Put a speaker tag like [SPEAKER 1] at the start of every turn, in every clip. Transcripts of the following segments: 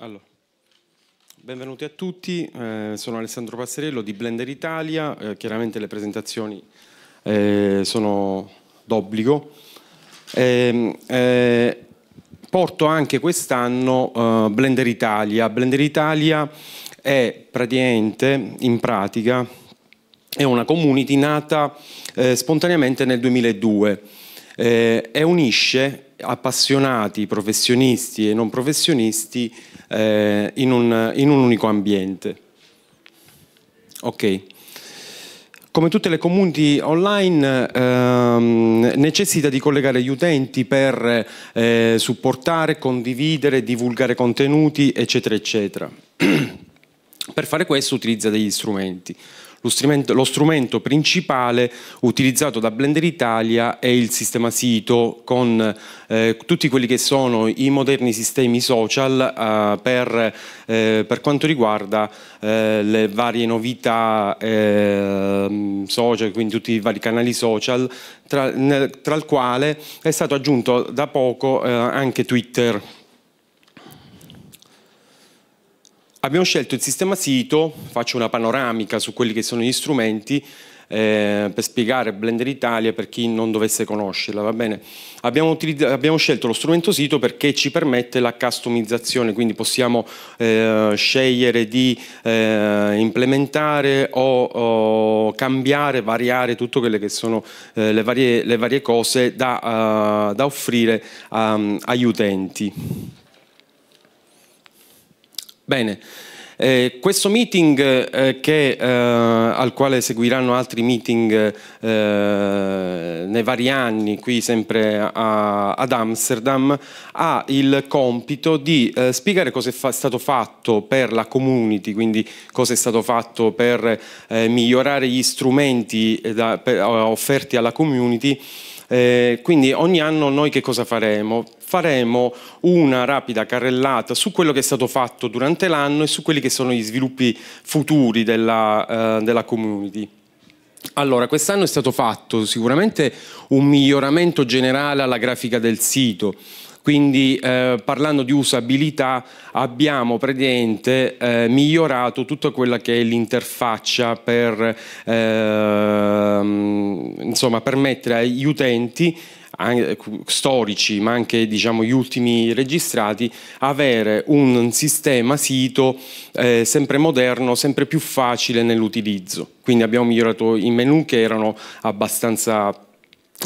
[SPEAKER 1] Allora, benvenuti a tutti, eh, sono Alessandro Passarello di Blender Italia, eh, chiaramente le presentazioni eh, sono d'obbligo. Ehm, eh, porto anche quest'anno eh, Blender Italia. Blender Italia è praticamente, in pratica, è una community nata eh, spontaneamente nel 2002 e unisce appassionati, professionisti e non professionisti eh, in, un, in, un, unico ambiente. Ok. Come tutte le community online ehm, necessita di collegare gli utenti per eh, supportare, condividere, divulgare contenuti, eccetera, eccetera. per fare questo utilizza degli strumenti lo strumento, lo strumento principale utilizzato da Blender Italia è il sistema sito con eh, tutti quelli che sono i moderni sistemi social eh, per, eh, per, quanto riguarda eh, le varie novità ehm, social, quindi tutti i vari canali social, tra, nel, tra il quale è stato aggiunto da poco eh, anche Twitter. Abbiamo scelto il sistema sito, faccio una panoramica su quelli che sono gli strumenti eh, per spiegare Blender Italia per chi non dovesse conoscerla, va bene? Abbiamo, abbiamo scelto lo strumento sito perché ci permette la customizzazione, quindi possiamo eh, scegliere di eh, implementare o, o, cambiare, variare tutte quelle che sono eh, le varie, le, varie, cose da, uh, da offrire um, agli utenti. Bene. Eh, questo meeting eh, che, eh, al quale seguiranno altri meeting eh, nei vari anni qui sempre a, ad Amsterdam ha il compito di eh, spiegare cosa è fa stato fatto per la community, quindi cosa è stato fatto per eh, migliorare gli strumenti da, per, offerti alla community eh, quindi ogni anno noi che cosa faremo? Faremo una rapida carrellata su quello che è stato fatto durante l'anno e su quelli che sono gli sviluppi futuri della, eh, della community. Allora, quest'anno è stato fatto sicuramente un miglioramento generale alla grafica del sito, quindi eh, parlando di usabilità abbiamo praticamente eh, migliorato tutta quella che è l'interfaccia per ehm, insomma, permettere agli utenti storici ma anche diciamo, gli ultimi registrati avere un sistema sito eh, sempre moderno sempre più facile nell'utilizzo quindi abbiamo migliorato i menu che erano abbastanza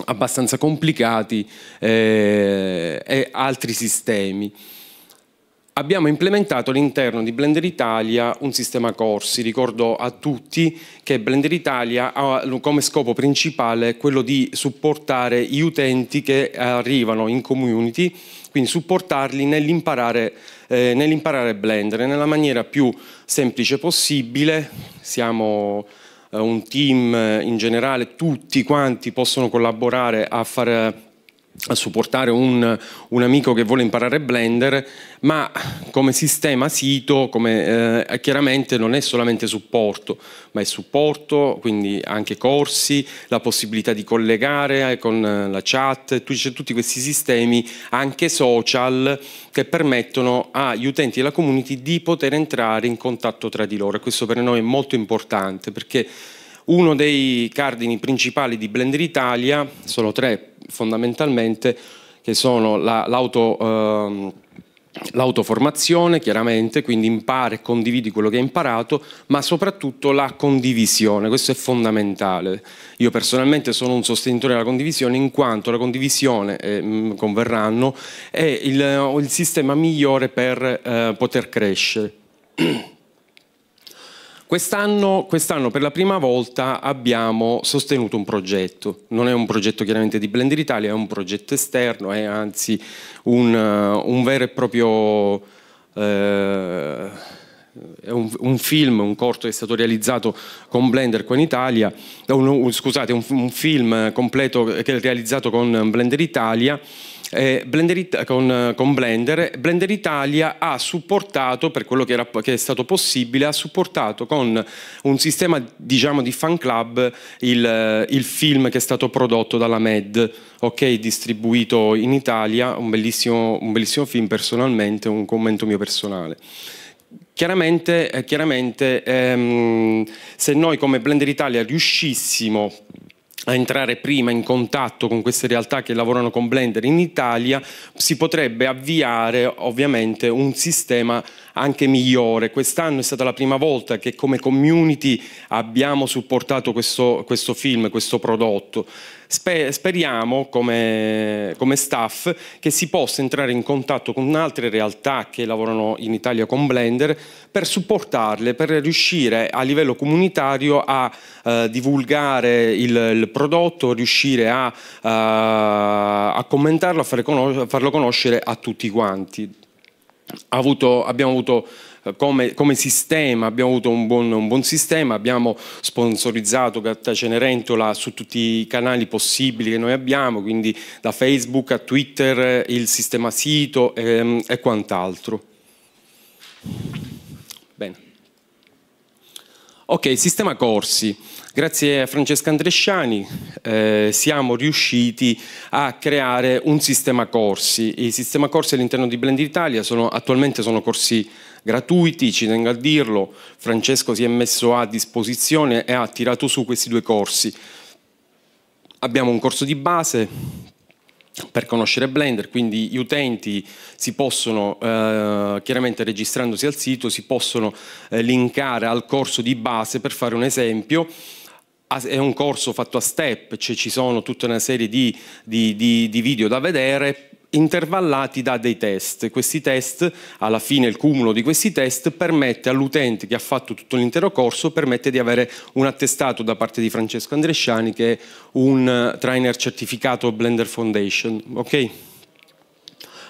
[SPEAKER 1] abbastanza complicati eh, e altri sistemi. Abbiamo implementato all'interno di Blender Italia un sistema corsi. Ricordo a tutti che Blender Italia ha come scopo principale quello di supportare gli utenti che arrivano in community, quindi supportarli nell'imparare, eh, nell Blender nella maniera più semplice possibile. Siamo eh, un team eh, in generale, tutti quanti possono collaborare a far a supportare un, un, amico che vuole imparare Blender, ma come sistema sito come, eh, chiaramente non è solamente supporto, ma è supporto, quindi anche corsi, la possibilità di collegare eh, con eh, la chat, c'è tutti questi sistemi anche social che permettono agli utenti della community di poter entrare in contatto tra di loro e questo per noi è molto importante perché uno dei cardini principali di Blender Italia, sono tre fondamentalmente che sono l'auto... ehm, l'autoformazione chiaramente, quindi impara e condividi quello che hai imparato, ma soprattutto la condivisione, questo è fondamentale. Io personalmente sono un sostenitore della condivisione in quanto la condivisione, eh, mm, converranno, è il, il, sistema migliore per eh, poter crescere. Quest'anno, quest'anno, per la prima volta abbiamo sostenuto un progetto, non è un progetto chiaramente di Blender Italia, è un progetto esterno, è anzi un, eh, un vero e proprio... Eh, un, un, film, un corto che è stato realizzato con Blender qua in Italia, un, un, scusate, un, film completo che è realizzato con Blender Italia eh, Blender, con, con, Blender, Blender Italia ha supportato, per quello che, era, che, è stato possibile, ha supportato con un sistema diciamo, di fan club il, il film che è stato prodotto dalla Med, okay, distribuito in Italia, un bellissimo, un bellissimo film personalmente, un commento mio personale. Chiaramente, eh, chiaramente ehm, se noi come Blender Italia riuscissimo a entrare prima in contatto con queste realtà che lavorano con Blender in Italia, si potrebbe avviare ovviamente un sistema anche migliore. Quest'anno è stata la prima volta che come community abbiamo supportato questo, questo film, questo prodotto speriamo come, come, staff che si possa entrare in contatto con altre realtà che lavorano in Italia con Blender per supportarle, per riuscire a livello comunitario a eh, divulgare il, il, prodotto, riuscire a, eh, a commentarlo, a, conos farlo conoscere a tutti quanti. Avuto, abbiamo avuto come, come sistema, abbiamo avuto un buon, un buon, sistema, abbiamo sponsorizzato Gatta Cenerentola su tutti i canali possibili che noi abbiamo, quindi da Facebook a Twitter, il sistema sito e, ehm, e quant'altro. Bene. Ok, sistema corsi. Grazie a Francesca Andresciani eh, siamo riusciti a creare un sistema corsi. I sistema corsi all'interno di Blend Italia sono, attualmente sono corsi gratuiti, ci tengo a dirlo, Francesco si è messo a disposizione e ha tirato su questi due corsi. Abbiamo un corso di base per conoscere Blender, quindi gli utenti si possono, eh, chiaramente registrandosi al sito, si possono eh, linkare al corso di base per fare un esempio ah, è un corso fatto a step, cioè ci sono tutta una serie di, di, di, di video da vedere, intervallati da dei test. Questi test, alla fine il cumulo di questi test, permette all'utente che ha fatto tutto l'intero corso, permette di avere un attestato da parte di Francesco Andresciani che è un eh, trainer certificato Blender Foundation. Okay?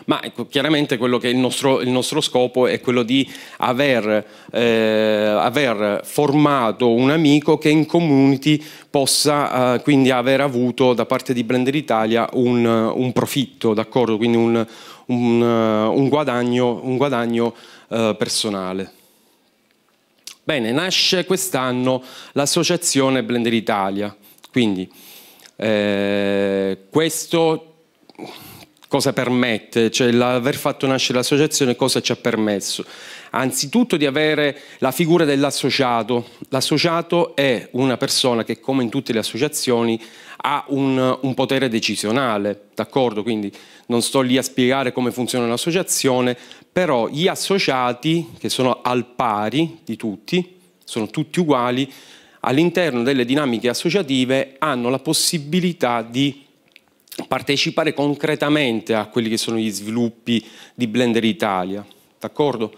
[SPEAKER 1] ma ecco, chiaramente quello che il nostro, il nostro, scopo è quello di aver, eh, aver, formato un amico che in community possa eh, quindi aver avuto da parte di Blender Italia un, un profitto, quindi un, un, eh, un, guadagno, guadagno eh, personale. Bene, nasce quest'anno l'associazione Blender Italia, quindi eh, questo cosa permette, cioè l'aver fatto nascere l'associazione cosa ci ha permesso? Anzitutto di avere la figura dell'associato. L'associato è una persona che come in tutte le associazioni ha un, un potere decisionale, d'accordo? Quindi non sto lì a spiegare come funziona un'associazione, però gli associati che sono al pari di tutti, sono tutti uguali, all'interno delle dinamiche associative hanno la possibilità di partecipare concretamente a quelli che sono gli sviluppi di Blender Italia. D'accordo?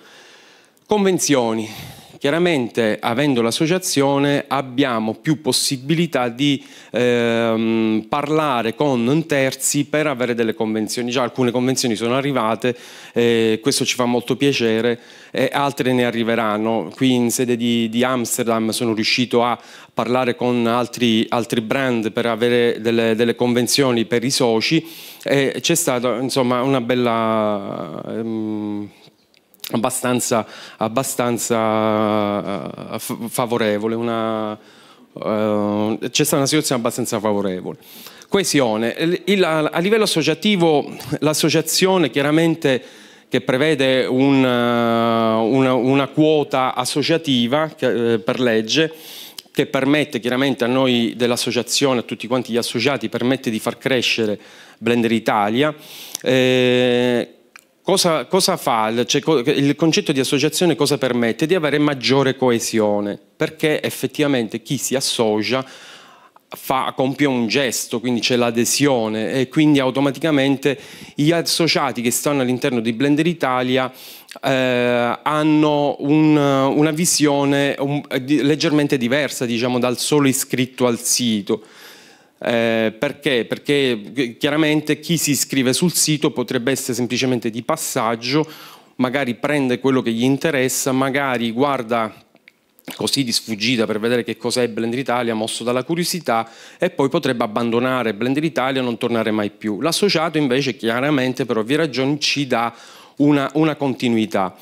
[SPEAKER 1] Convenzioni. Chiaramente avendo l'associazione abbiamo più possibilità di ehm, parlare con terzi per avere delle convenzioni, già alcune convenzioni sono arrivate, eh, questo ci fa molto piacere e altre ne arriveranno. Qui in sede di, di Amsterdam sono riuscito a parlare con altri, altri brand per avere delle, delle convenzioni per i soci e c'è stata insomma una bella... Ehm, abbastanza, abbastanza eh, favorevole, una, uh, c'è stata una situazione abbastanza favorevole. Coesione, Il, a, a livello associativo l'associazione chiaramente che prevede un, eh, una, una, quota associativa che, eh, per legge che permette chiaramente a noi dell'associazione, a tutti quanti gli associati, permette di far crescere Blender Italia, eh, Cosa, cosa, fa cioè, il concetto di associazione? Cosa permette? Di avere maggiore coesione, perché effettivamente chi si associa fa, compie un gesto, quindi c'è l'adesione e quindi automaticamente gli associati che stanno all'interno di Blender Italia eh, hanno un, una visione un, leggermente diversa diciamo, dal solo iscritto al sito. Eh, perché? Perché eh, chiaramente chi si iscrive sul sito potrebbe essere semplicemente di passaggio, magari prende quello che gli interessa, magari guarda così di sfuggita per vedere che cos'è Blender Italia, mosso dalla curiosità, e poi potrebbe abbandonare Blender Italia e non tornare mai più. L'associato invece chiaramente per ovvie ragioni ci dà una, una continuità.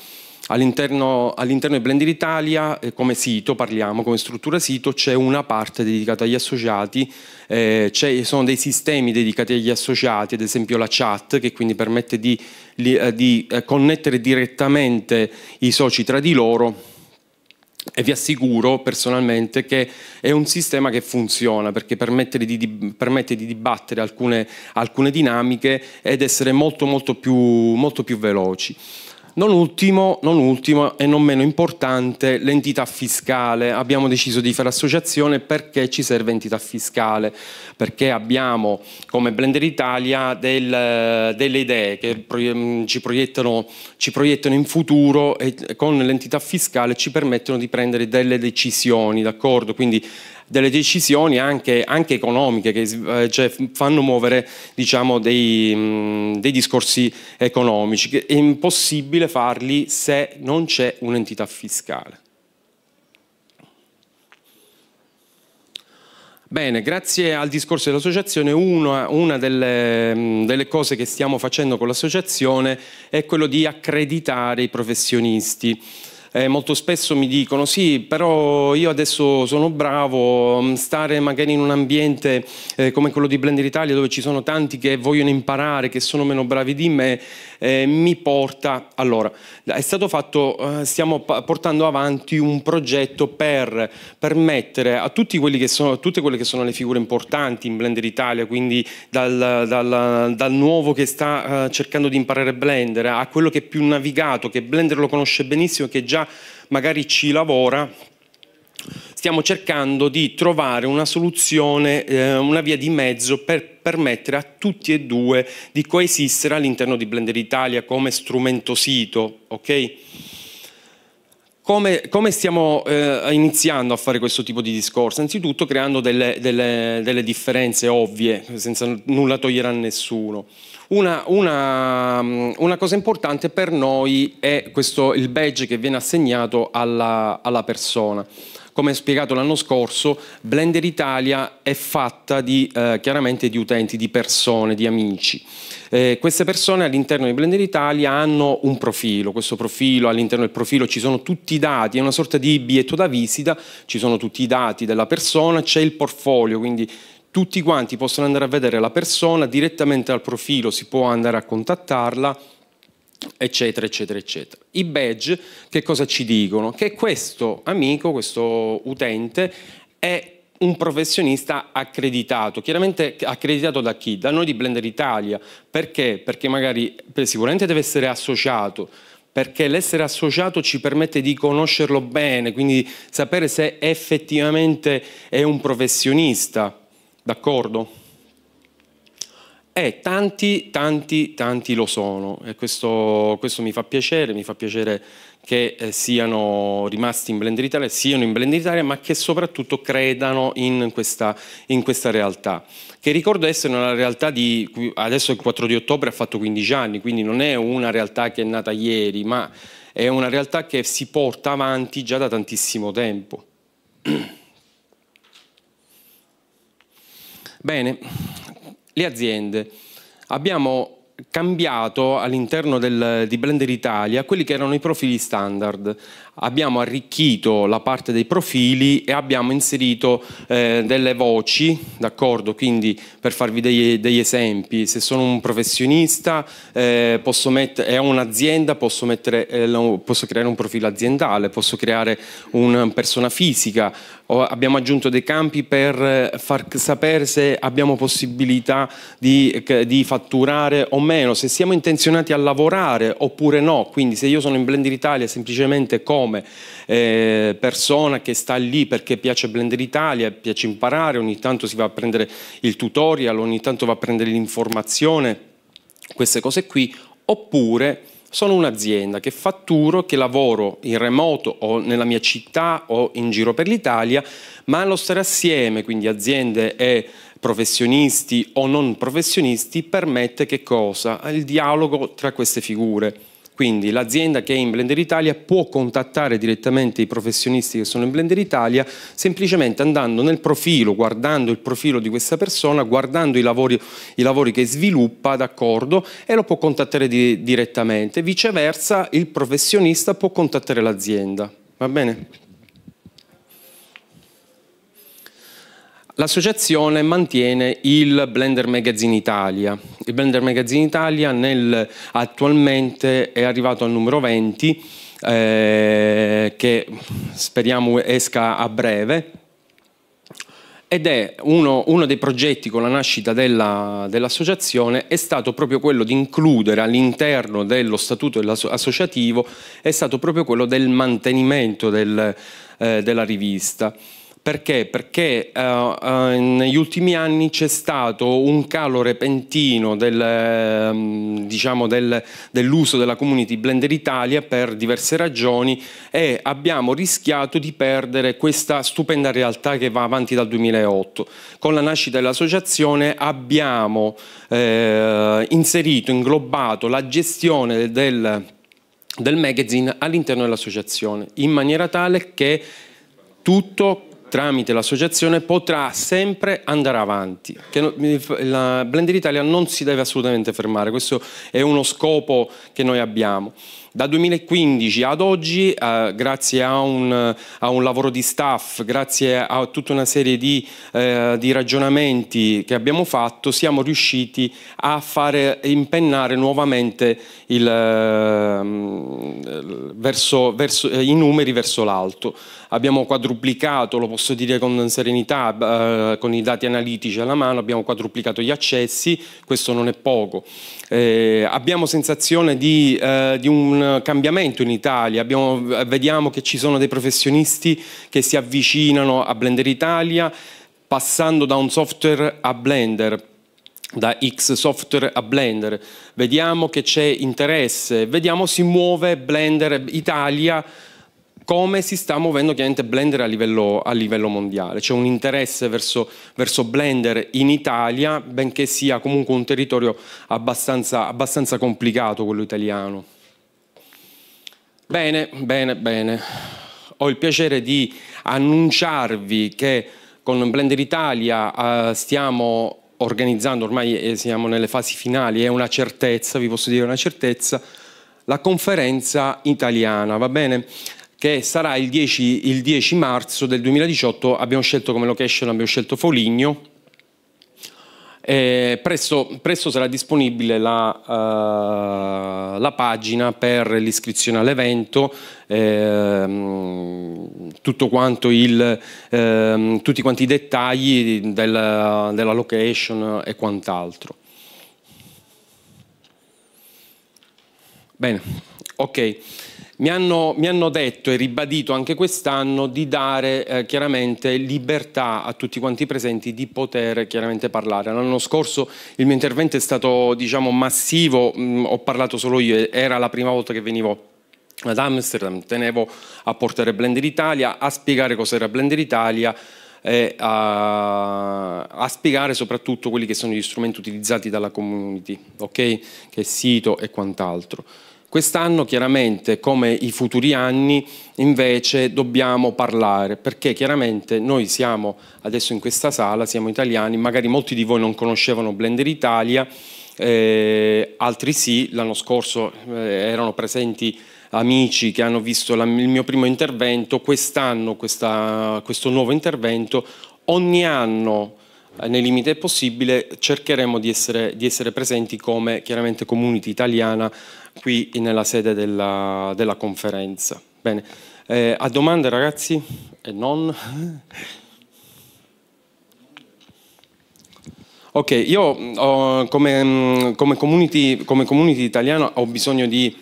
[SPEAKER 1] All'interno, all'interno di Blender Italia, eh, come sito, parliamo come struttura sito, c'è una parte dedicata agli associati, eh, sono dei sistemi dedicati agli associati, ad esempio la chat, che quindi permette di, eh, di eh, connettere direttamente i soci tra di loro e vi assicuro personalmente che è un sistema che funziona perché permette di, di, permette di dibattere alcune, alcune, dinamiche ed essere molto molto più, molto più veloci. Non ultimo, non ultimo, e non meno importante, l'entità fiscale. Abbiamo deciso di fare associazione perché ci serve entità fiscale, perché abbiamo come Blender Italia del, delle idee che mm, ci proiettano, ci proiettano, in futuro e con l'entità fiscale ci permettono di prendere delle decisioni, d'accordo? Quindi delle decisioni anche, anche economiche che eh, cioè, fanno muovere diciamo, dei, mm, dei, discorsi economici. che È impossibile farli se non c'è un'entità fiscale. Bene, grazie al discorso dell'associazione, una, una delle, mm, delle cose che stiamo facendo con l'associazione è quello di accreditare i professionisti eh, molto spesso mi dicono sì, però io adesso sono bravo, mm, stare magari in un ambiente eh, come quello di Blender Italia dove ci sono tanti che vogliono imparare, che sono meno bravi di me, eh, mi porta... Allora, è stato fatto, eh, stiamo portando avanti un progetto per permettere a, sono, a tutte quelle che sono le figure importanti in Blender Italia, quindi dal, dal, dal nuovo che sta eh, cercando di imparare Blender a quello che è più navigato, che Blender lo conosce benissimo, che già magari ci lavora, stiamo cercando di trovare una soluzione, eh, una via di mezzo per permettere a tutti e due di coesistere all'interno di Blender Italia come strumento sito, ok? Come, come, stiamo eh, iniziando a fare questo tipo di discorso? Anzitutto creando delle, delle, delle differenze ovvie, senza nulla togliere a nessuno. Una, una, una, cosa importante per noi è questo, il badge che viene assegnato alla, alla persona come spiegato l'anno scorso, Blender Italia è fatta di, eh, chiaramente di utenti, di persone, di amici. Eh, queste persone all'interno di Blender Italia hanno un profilo, questo profilo, all'interno del profilo ci sono tutti i dati, è una sorta di biglietto da visita, ci sono tutti i dati della persona, c'è il portfolio, quindi tutti quanti possono andare a vedere la persona direttamente al profilo, si può andare a contattarla, eccetera, eccetera, eccetera. I badge che cosa ci dicono? Che questo amico, questo utente, è un professionista accreditato, chiaramente accreditato da chi? Da noi di Blender Italia, perché? Perché magari sicuramente deve essere associato, perché l'essere associato ci permette di conoscerlo bene, quindi sapere se effettivamente è un professionista, d'accordo? Eh, tanti, tanti, tanti lo sono e questo, questo mi fa piacere, mi fa piacere che eh, siano rimasti in Blender Italia, siano in Blender Italia, ma che soprattutto credano in questa, in questa realtà, che ricordo essere una realtà di, adesso il 4 di ottobre ha fatto 15 anni, quindi non è una realtà che è nata ieri, ma è una realtà che si porta avanti già da tantissimo tempo. Bene, le aziende. Abbiamo cambiato all'interno di Blender Italia quelli che erano i profili standard abbiamo arricchito la parte dei profili e abbiamo inserito eh, delle voci, d'accordo? Quindi per farvi degli, degli, esempi, se sono un professionista eh, posso e ho un'azienda posso, mettere, eh, lo, posso creare un profilo aziendale, posso creare una persona fisica, o abbiamo aggiunto dei campi per eh, far sapere se abbiamo possibilità di, di fatturare o meno, se siamo intenzionati a lavorare oppure no, quindi se io sono in Blender Italia semplicemente come nome, eh, persona che sta lì perché piace Blender Italia, piace imparare, ogni tanto si va a prendere il tutorial, ogni tanto va a prendere l'informazione, queste cose qui, oppure sono un'azienda che fatturo, che lavoro in remoto o nella mia città o in giro per l'Italia, ma allo stare assieme, quindi aziende e professionisti o non professionisti, permette che cosa? Il dialogo tra queste figure. Quindi l'azienda che è in Blender Italia può contattare direttamente i professionisti che sono in Blender Italia semplicemente andando nel profilo, guardando il profilo di questa persona, guardando i lavori, i lavori che sviluppa, d'accordo, e lo può contattare di, direttamente. Viceversa il professionista può contattare l'azienda. Va bene? L'associazione mantiene il Blender Magazine Italia. Il Blender Magazine Italia nel, attualmente è arrivato al numero 20 eh, che speriamo esca a breve ed è uno, uno, dei progetti con la nascita dell'associazione dell è stato proprio quello di includere all'interno dello statuto associativo è stato proprio quello del mantenimento del, eh, della rivista. Perché? Perché uh, uh, negli ultimi anni c'è stato un calo repentino del, um, diciamo del, dell'uso della community Blender Italia per diverse ragioni e abbiamo rischiato di perdere questa stupenda realtà che va avanti dal 2008. Con la nascita dell'associazione abbiamo eh, inserito, inglobato la gestione del, del magazine all'interno dell'associazione in maniera tale che tutto tramite l'associazione potrà sempre andare avanti. la Blender Italia non si deve assolutamente fermare, questo è uno scopo che noi abbiamo. Da 2015 ad oggi, eh, grazie a un, a un, lavoro di staff, grazie a tutta una serie di, eh, di ragionamenti che abbiamo fatto, siamo riusciti a fare impennare nuovamente il, eh, verso, verso, eh, i numeri verso l'alto abbiamo quadruplicato, lo posso dire con serenità, eh, con i dati analitici alla mano, abbiamo quadruplicato gli accessi, questo non è poco. Eh, abbiamo sensazione di, eh, di, un cambiamento in Italia, abbiamo, eh, vediamo che ci sono dei professionisti che si avvicinano a Blender Italia passando da un software a Blender da X software a Blender, vediamo che c'è interesse, vediamo si muove Blender Italia come si sta muovendo chiaramente Blender a livello, a livello mondiale. C'è un interesse verso, verso, Blender in Italia, benché sia comunque un territorio abbastanza, abbastanza complicato quello italiano. Bene, bene, bene. Ho il piacere di annunciarvi che con Blender Italia eh, stiamo organizzando, ormai eh, siamo nelle fasi finali, è una certezza, vi posso dire una certezza, la conferenza italiana, va bene? che sarà il 10, il 10 marzo del 2018, abbiamo scelto come location, abbiamo scelto Foligno, eh, presto, presto, sarà disponibile la, uh, la pagina per l'iscrizione all'evento, ehm, il, ehm, tutti quanti i dettagli del, della location e quant'altro. Bene, ok. Mi hanno, mi hanno, detto e ribadito anche quest'anno di dare eh, chiaramente libertà a tutti quanti presenti di poter chiaramente parlare. L'anno scorso il mio intervento è stato diciamo, massivo, mh, mm, ho parlato solo io, era la prima volta che venivo ad Amsterdam, tenevo a portare Blender Italia, a spiegare cos'era Blender Italia, e a, a, spiegare soprattutto quelli che sono gli strumenti utilizzati dalla community, okay? che sito e quant'altro. Quest'anno chiaramente, come i futuri anni, invece dobbiamo parlare, perché chiaramente noi siamo adesso in questa sala, siamo italiani, magari molti di voi non conoscevano Blender Italia, eh, altri sì, l'anno scorso eh, erano presenti amici che hanno visto la, il mio primo intervento, quest'anno questo nuovo intervento, ogni anno eh, nei limiti possibile cercheremo di essere, di essere presenti come chiaramente community italiana qui nella sede della, della conferenza. Eh, a domande ragazzi e non? Ok, io oh, come, mm, come, community, come community italiana ho bisogno di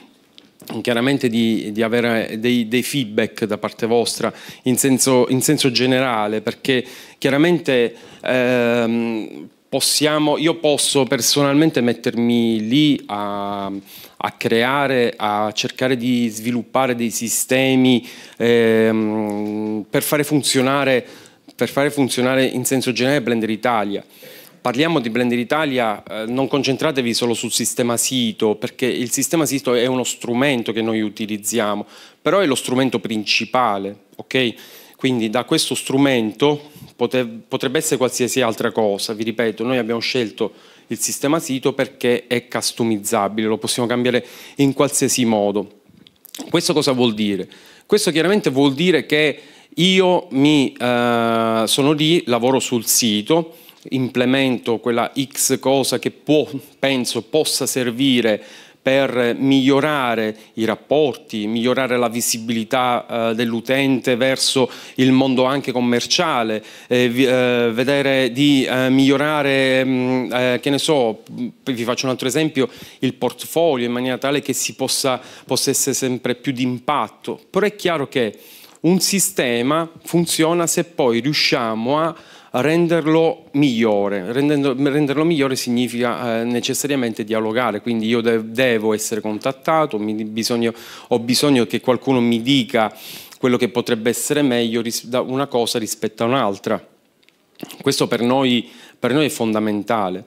[SPEAKER 1] chiaramente di, di avere dei, dei, feedback da parte vostra in senso, in senso generale, perché chiaramente ehm, possiamo, io posso personalmente mettermi lì a, a, creare, a cercare di sviluppare dei sistemi ehm, per, fare per, fare funzionare, in senso generale Blender Italia. Parliamo di Blender Italia, eh, non concentratevi solo sul sistema sito, perché il sistema sito è uno strumento che noi utilizziamo, però è lo strumento principale, ok? Quindi da questo strumento potrebbe essere qualsiasi altra cosa, vi ripeto, noi abbiamo scelto il sistema sito perché è customizzabile, lo possiamo cambiare in qualsiasi modo. Questo cosa vuol dire? Questo chiaramente vuol dire che io mi, eh, sono lì, lavoro sul sito, implemento quella X cosa che può, penso possa servire per migliorare i rapporti, migliorare la visibilità eh, dell'utente verso il mondo anche commerciale, eh, eh vedere di eh, migliorare, mh, mm, eh, che ne so, mm, vi faccio un altro esempio, il portfolio in maniera tale che si possa, possa essere sempre più di impatto. Però è chiaro che un sistema funziona se poi riusciamo a renderlo migliore. Rendendo, renderlo migliore significa eh, necessariamente dialogare, quindi io de devo essere contattato, bisogno, ho bisogno che qualcuno mi dica quello che potrebbe essere meglio da una cosa rispetto a un'altra. Questo per noi, per noi è fondamentale.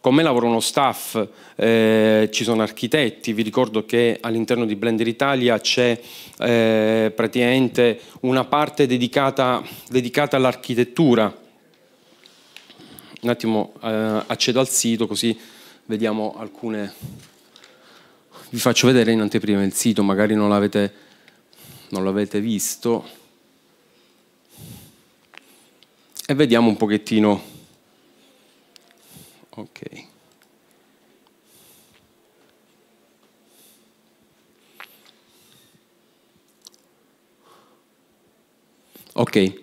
[SPEAKER 1] Con me lavora uno staff, eh, ci sono architetti, vi ricordo che all'interno di Blender Italia c'è eh, praticamente una parte dedicata, dedicata all'architettura, un attimo eh, accedo al sito così vediamo alcune... Vi faccio vedere in anteprima il sito, magari non l'avete, non l'avete visto. E vediamo un pochettino... Ok. Ok,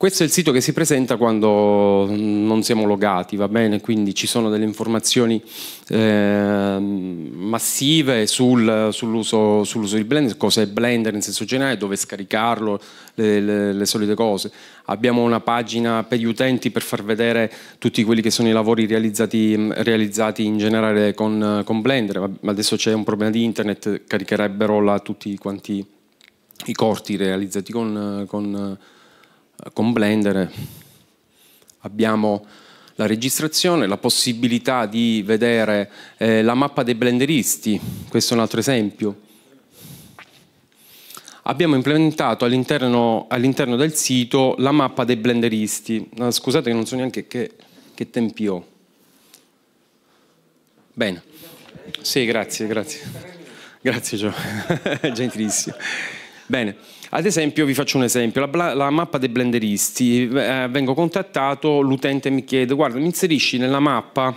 [SPEAKER 1] questo è il sito che si presenta quando non siamo logati, va bene? Quindi ci sono delle informazioni eh, massive sul, sull'uso, sull di Blender, cos'è Blender in senso generale, dove scaricarlo, le, le, le, solite cose. Abbiamo una pagina per gli utenti per far vedere tutti quelli che sono i lavori realizzati, realizzati in generale con, con Blender, ma adesso c'è un problema di internet, caricherebbero là tutti quanti i corti realizzati con, con con Blender abbiamo la registrazione, la possibilità di vedere eh, la mappa dei blenderisti, questo è un altro esempio. Abbiamo implementato all'interno, all del sito la mappa dei blenderisti. Scusate che non so neanche che, che tempi ho. Bene. Sì, grazie, grazie. Grazie Gio, gentilissimo. Bene. Ad esempio, vi faccio un esempio, la, la mappa dei blenderisti, eh, vengo contattato, l'utente mi chiede, guarda, mi inserisci nella mappa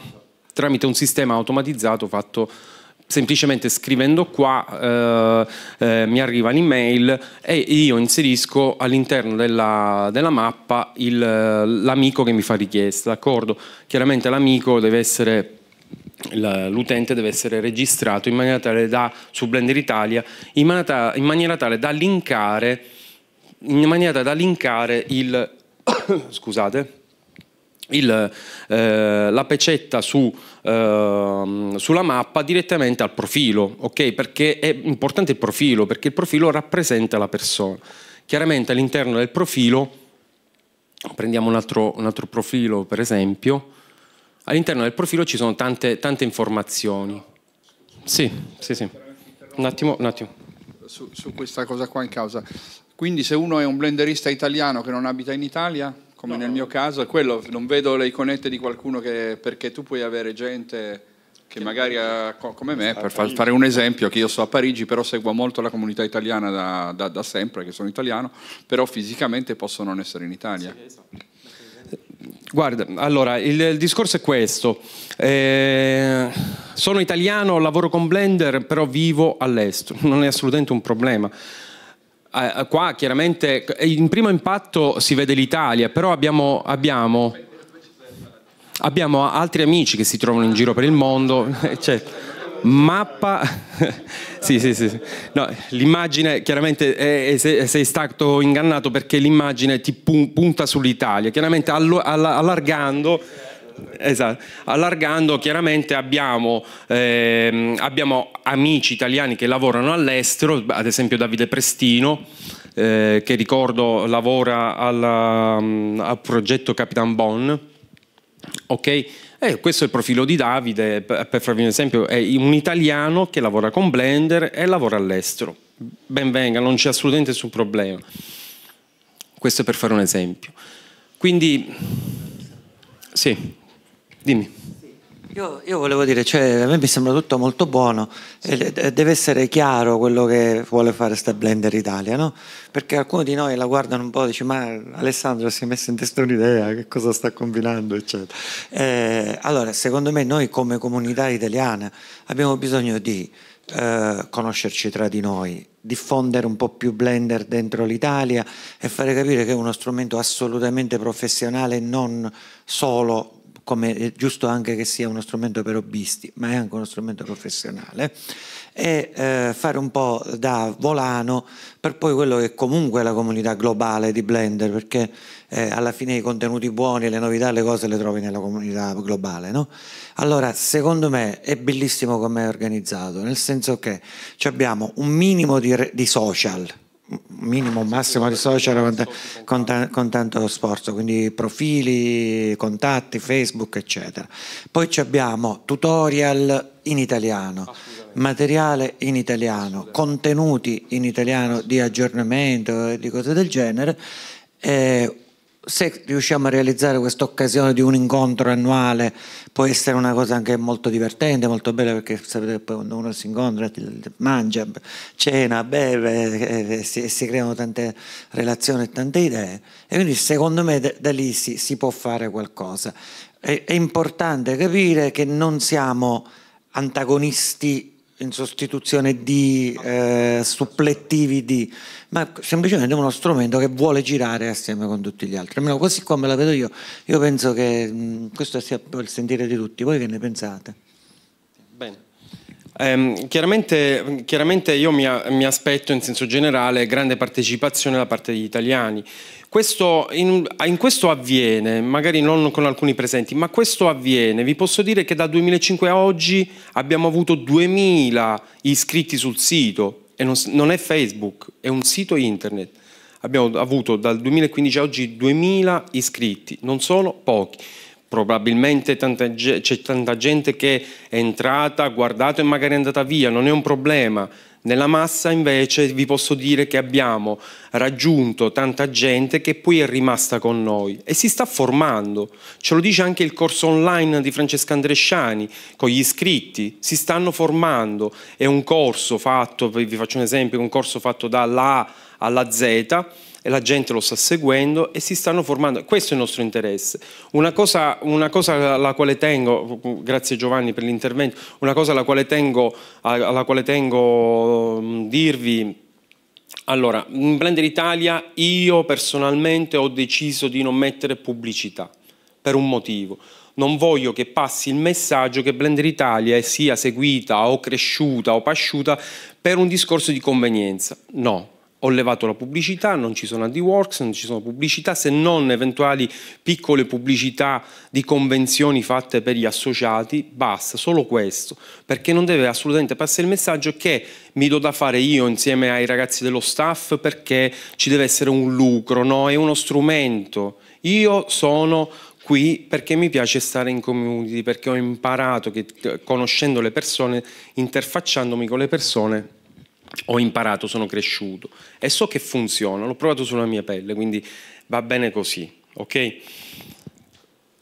[SPEAKER 1] tramite un sistema automatizzato fatto semplicemente scrivendo qua eh, eh, mi arriva l'email e io inserisco all'interno della, della, mappa l'amico che mi fa richiesta, d'accordo? Chiaramente l'amico deve essere l'utente deve essere registrato in maniera tale da, su Blender Italia, in maniera, in maniera tale da linkare, da linkare il, scusate, il, eh, la pecetta su, eh, sulla mappa direttamente al profilo, okay? perché è importante il profilo, perché il profilo rappresenta la persona. Chiaramente all'interno del profilo, prendiamo un altro, un altro profilo per esempio, All'interno del profilo ci sono tante, tante informazioni. Sì, sì, sì. Un attimo, un attimo.
[SPEAKER 2] Su, su, questa cosa qua in causa. Quindi se uno è un blenderista italiano che non abita in Italia, come no, nel mio caso, quello, non vedo le iconette di qualcuno che... perché tu puoi avere gente che magari a, come me, per far, fare un esempio, che io sto a Parigi, però seguo molto la comunità italiana da, da, da sempre, che sono italiano, però fisicamente posso non essere in Italia. Sì, esatto. Guarda,
[SPEAKER 1] allora, il, il, discorso è questo. Eh, sono italiano, lavoro con Blender, però vivo all'estero. Non è assolutamente un problema. Eh, qua chiaramente eh, in primo impatto si vede l'Italia, però abbiamo, abbiamo, abbiamo altri amici che si trovano in giro per il mondo, eccetera mappa, sì sì sì, no, l'immagine chiaramente è, è, sei stato ingannato perché l'immagine ti punta sull'Italia, chiaramente allo, allargando... Esatto. Allargando, chiaramente abbiamo, ehm, abbiamo, amici italiani che lavorano all'estero, ad esempio Davide Prestino, eh, che ricordo lavora alla, al progetto Capitan Bon. Okay? Eh, questo è il profilo di Davide, per farvi un esempio, è un italiano che lavora con Blender e lavora all'estero. Ben venga, non c'è assolutamente nessun problema.
[SPEAKER 3] Questo è per fare un esempio. Quindi, sì, dimmi. Io, io, volevo dire, cioè, a me mi sembra tutto molto buono, sì. deve essere chiaro quello che vuole fare sta Blender Italia, no? Perché alcuni di noi la guardano un po' e dicono ma Alessandro si è messo in testa un'idea, che cosa sta combinando, eccetera. Eh, allora, secondo me noi come comunità italiana abbiamo bisogno di eh, conoscerci tra di noi, diffondere un po' più Blender dentro l'Italia e fare capire che è uno strumento assolutamente professionale, e non solo come è giusto anche che sia uno strumento per hobbisti, ma è anche uno strumento professionale, e eh, fare un po' da volano per poi quello che comunque è la comunità globale di Blender, perché eh, alla fine i contenuti buoni, le novità, le cose le trovi nella comunità globale. No? Allora, secondo me è bellissimo come è organizzato, nel senso che abbiamo un minimo di, di social, minimo massimo di social con, ta con, tanto sforzo, quindi profili, contatti, Facebook, eccetera. Poi ci abbiamo tutorial in italiano, materiale in italiano, contenuti in italiano di aggiornamento e di cose del genere. Eh, se riusciamo a realizzare questa occasione di un incontro annuale può essere una cosa anche molto divertente, molto bella perché sapete poi quando uno si incontra mangia, cena, beve e eh, eh, si, si, creano tante relazioni e tante idee e quindi secondo me da, da lì si, si, può fare qualcosa. È, è importante capire che non siamo antagonisti in sostituzione di eh, supplettivi di, ma semplicemente uno strumento che vuole girare assieme con tutti gli altri. Almeno così come la vedo io, io penso che mh, questo sia il sentire di tutti, voi che ne pensate? Bene.
[SPEAKER 1] Eh, chiaramente, chiaramente, io mi, mi aspetto in senso generale grande partecipazione da parte degli italiani. Questo, in, ah, in, questo avviene, magari non con alcuni presenti, ma questo avviene. Vi posso dire che da 2005 a oggi abbiamo avuto 2000 iscritti sul sito, e non, non è Facebook, è un sito internet. Abbiamo avuto dal 2015 a oggi 2000 iscritti, non sono pochi probabilmente c'è tanta gente che è entrata, ha guardato e magari è andata via, non è un problema, nella massa invece vi posso dire che abbiamo raggiunto tanta gente che poi è rimasta con noi e si sta formando. Ce lo dice anche il corso online di Francesca Andresciani con gli iscritti, si stanno formando. È un corso fatto, vi faccio un esempio, un corso fatto dalla A alla Z e la gente lo sta seguendo e si stanno formando. Questo è il nostro interesse. Una cosa, una cosa alla quale tengo, grazie Giovanni per l'intervento, una cosa alla quale tengo, alla quale tengo mm, dirvi... Allora, in Blender Italia io personalmente ho deciso di non mettere pubblicità per un motivo. Non voglio che passi il messaggio che Blender Italia sia seguita o cresciuta o pasciuta per un discorso di convenienza. No, ho levato la pubblicità, non ci sono AdWorks, non ci sono pubblicità, se non eventuali piccole pubblicità di convenzioni fatte per gli associati, basta, solo questo, perché non deve assolutamente passare il messaggio che mi do da fare io insieme ai ragazzi dello staff perché ci deve essere un lucro, no? è uno strumento. Io sono qui perché mi piace stare in community, perché ho imparato che eh, conoscendo le persone, interfacciandomi con le persone, ho imparato, sono cresciuto e so che funziona, l'ho provato sulla mia pelle, quindi va bene così, ok?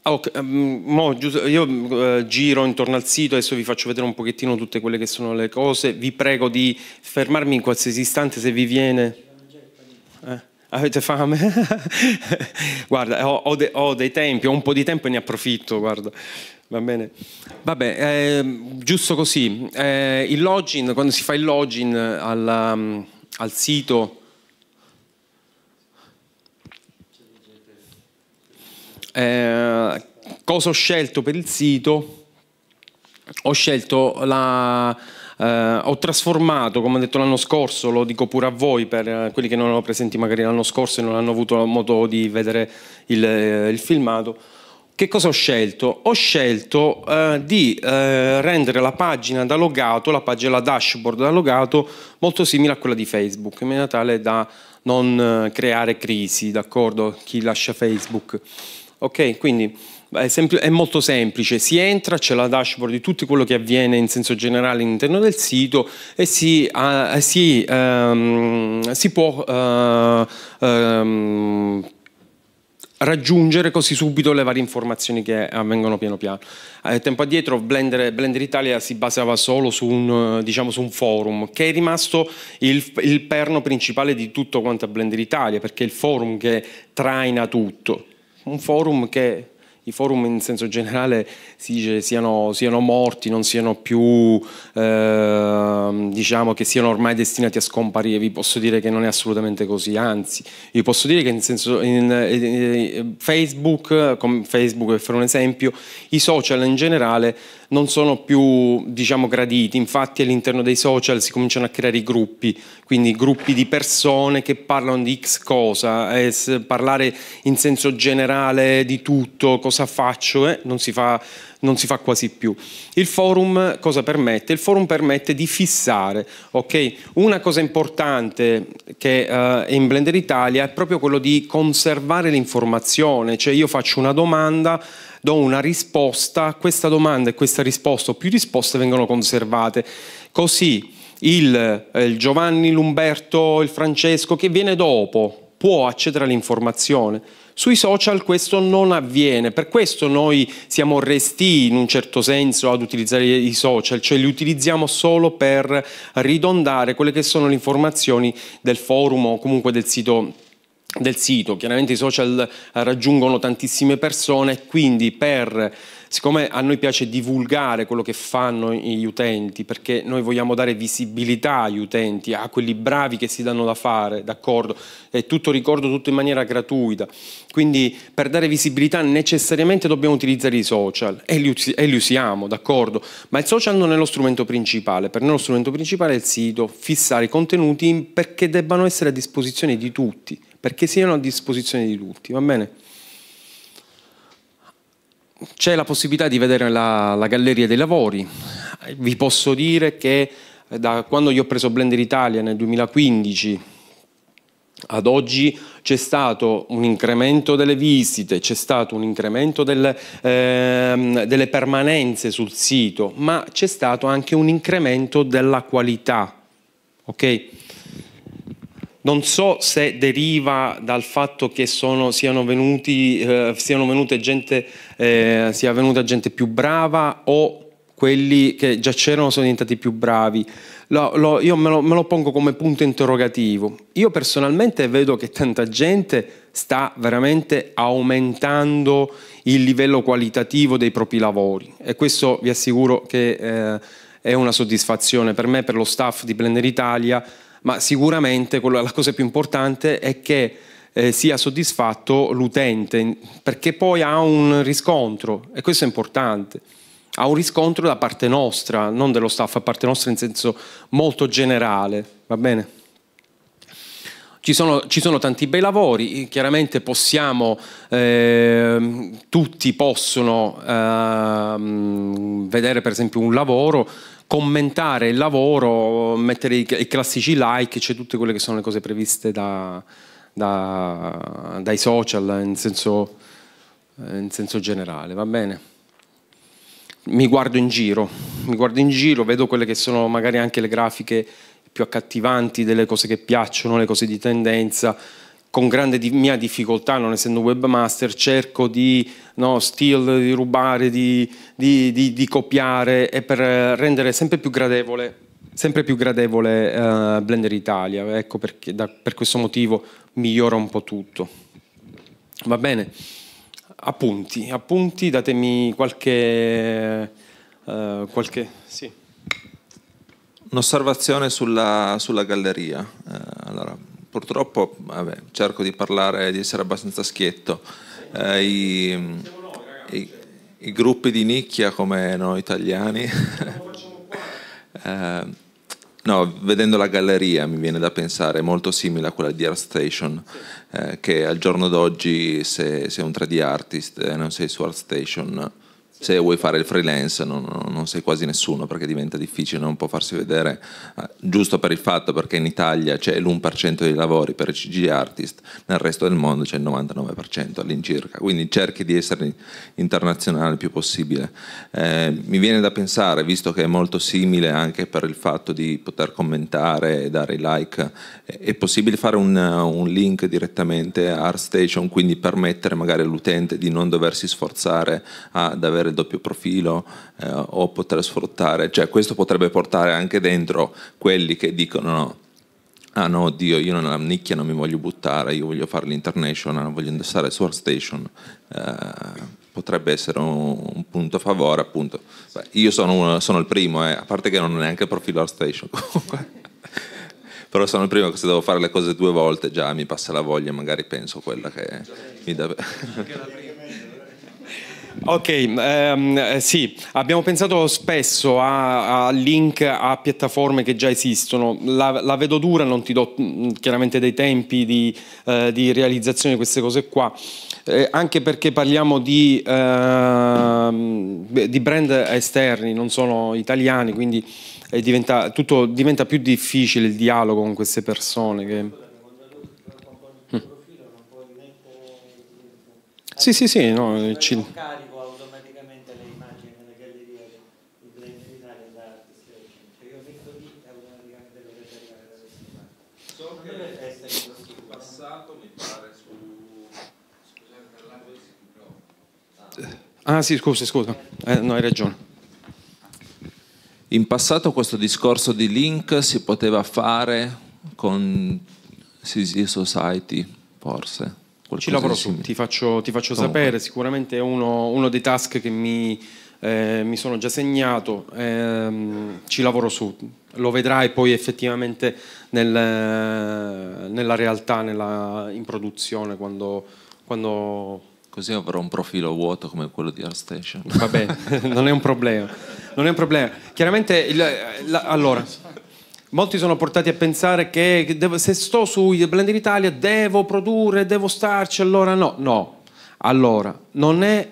[SPEAKER 1] Okay, ehm, mo, io eh, giro intorno al sito, adesso vi faccio vedere un pochettino tutte quelle che sono le cose, vi prego di fermarmi in qualsiasi istante se vi viene... Avete fame? guarda, ho, ho, de, ho, dei tempi, ho un po' di tempo e ne approfitto, guarda. Va bene. Vabbè, eh, giusto così. Eh, il login, quando si fa il login alla, um, al sito... Eh, cosa ho scelto per il sito? Ho scelto la eh, ho trasformato, come ho detto l'anno scorso, lo dico pure a voi per eh, quelli che non erano presenti magari l'anno scorso e non hanno avuto modo di vedere il, eh, il filmato, che cosa ho scelto? Ho scelto eh, di eh, rendere la pagina da logato, la pagina dashboard da logato, molto simile a quella di Facebook, in maniera tale da non eh, creare crisi, d'accordo? Chi lascia Facebook. Ok, quindi è, è, molto semplice, si entra, c'è la dashboard di tutto quello che avviene in senso generale all'interno del sito e si, uh, si, um, si può... Uh, um, raggiungere così subito le varie informazioni che avvengono piano piano. Eh, tempo addietro Blender, Blender, Italia si basava solo su un, diciamo, su un forum che è rimasto il, il, perno principale di tutto quanto a Blender Italia perché è il forum che traina tutto, un forum che i forum in senso generale si dice siano, siano morti, non siano più, eh, diciamo che siano ormai destinati a scomparire, vi posso dire che non è assolutamente così, anzi, vi posso dire che in senso, in, in, Facebook, come Facebook per fare un esempio, i social in generale non sono più diciamo, graditi, infatti all'interno dei social si cominciano a creare i gruppi, quindi gruppi di persone che parlano di X cosa, eh, parlare in senso generale di tutto, cosa faccio, eh, non, si fa, non si fa quasi più. Il forum cosa permette? Il forum permette di fissare, ok? Una cosa importante che eh, è in Blender Italia è proprio quello di conservare l'informazione, cioè io faccio una domanda, do una risposta, questa domanda e questa risposta o più risposte vengono conservate. Così il, eh, il, Giovanni, l'Umberto, il Francesco che viene dopo può accedere all'informazione. Sui social questo non avviene, per questo noi siamo resti in un certo senso ad utilizzare i social, cioè li utilizziamo solo per ridondare quelle che sono le informazioni del forum o comunque del sito del sito. Chiaramente i social raggiungono tantissime persone, e quindi per siccome a noi piace divulgare quello che fanno gli utenti, perché noi vogliamo dare visibilità agli utenti, a quelli bravi che si danno da fare, d'accordo? È tutto ricordo, tutto in maniera gratuita. Quindi per dare visibilità necessariamente dobbiamo utilizzare i social e li, e li usiamo, d'accordo? Ma il social non è lo strumento principale, per noi lo strumento principale è il sito, fissare i contenuti perché debbano essere a disposizione di tutti, perché siano a disposizione di tutti, va bene? c'è la possibilità di vedere la, la, galleria dei lavori. Vi posso dire che eh, da quando io ho preso Blender Italia nel 2015 ad oggi c'è stato un incremento delle visite, c'è stato un incremento del, eh, delle permanenze sul sito, ma c'è stato anche un incremento della qualità. Okay? Non so se deriva dal fatto che sono, siano, venuti, eh, gente, eh, sia venuta gente più brava o quelli che già c'erano sono diventati più bravi. Lo, lo, io me lo, me lo pongo come punto interrogativo. Io personalmente vedo che tanta gente sta veramente aumentando il livello qualitativo dei propri lavori e questo vi assicuro che eh, è una soddisfazione per me, per lo staff di Blender Italia ma sicuramente la cosa più importante è che eh, sia soddisfatto l'utente, perché poi ha un riscontro, e questo è importante, ha un riscontro da parte nostra, non dello staff, da parte nostra in senso molto generale, va bene? Ci sono, ci sono tanti bei lavori, eh, chiaramente possiamo, eh, tutti possono eh, vedere per esempio un lavoro commentare il lavoro, mettere i, i classici like, cioè tutte quelle che sono le cose previste da, da, dai social in senso, in senso generale, va bene? Mi guardo in giro, mi guardo in giro, vedo quelle che sono magari anche le grafiche più accattivanti delle cose che piacciono, le cose di tendenza, con grande di mia difficoltà, non essendo webmaster, cerco di no, steal, di rubare, di, di, di, di, copiare e per rendere sempre più gradevole, sempre più gradevole uh, Blender Italia. Ecco perché da, per questo motivo migliora un po' tutto. Va bene, appunti, appunti datemi qualche... Uh, qualche sì.
[SPEAKER 4] Un'osservazione sulla, sulla, galleria. Uh, allora purtroppo vabbè, cerco di parlare, di essere abbastanza schietto. Eh, i, i, i, gruppi di nicchia come noi italiani, eh, no, vedendo la galleria mi viene da pensare molto simile a quella di ArtStation, eh, che al giorno d'oggi se sei un 3D artist e eh, non sei su ArtStation se vuoi fare il freelance non, non, sei quasi nessuno perché diventa difficile, non può farsi vedere, eh, giusto per il fatto perché in Italia c'è l'1% dei lavori per i CG artist, nel resto del mondo c'è il 99% all'incirca, quindi cerchi di essere internazionale il più possibile. Eh, mi viene da pensare, visto che è molto simile anche per il fatto di poter commentare e dare i like, eh, è possibile fare un, un link direttamente a ArtStation, quindi permettere magari all'utente di non doversi sforzare ad avere il doppio profilo eh, o poter sfruttare, cioè questo potrebbe portare anche dentro quelli che dicono no, ah no, Dio, io nella nicchia non mi voglio buttare, io voglio fare l'international, voglio indossare su Station. Eh, potrebbe essere un, un, punto a favore, appunto. Beh, io sono, uno, sono, il primo, eh, a parte che non ho neanche profilo Artstation comunque. Però sono il primo che se devo fare le cose due volte già mi passa la voglia, magari penso quella che mi dà...
[SPEAKER 1] Ok, ehm, eh, sì, abbiamo pensato spesso a, a, link a piattaforme che già esistono. La, la vedo dura, non ti do mm, chiaramente dei tempi di, eh, di realizzazione di queste cose qua. Eh, anche perché parliamo di, eh, di, brand esterni, non sono italiani, quindi diventa, tutto, diventa più difficile il dialogo con queste persone. Che... Hm. Sì, sì, sì, no, ci... Ah sì,
[SPEAKER 4] scusa, scusa, eh, no, hai ragione. In passato questo discorso di link si poteva fare con CZ Society, forse. Ci lavoro su,
[SPEAKER 1] ti faccio, ti faccio sapere, sicuramente è uno, uno, dei task che mi, eh, mi sono già segnato, ehm, ci lavoro su, lo vedrai poi effettivamente nel, nella realtà, nella, in produzione, quando, quando
[SPEAKER 4] Così avrò un profilo vuoto come quello di Art Station. Vabbè,
[SPEAKER 1] non è un problema. Non è un problema. Chiaramente, il, la, allora, molti sono portati a pensare che devo, se sto su Blender Italia devo produrre, devo starci, allora no. No, allora, non è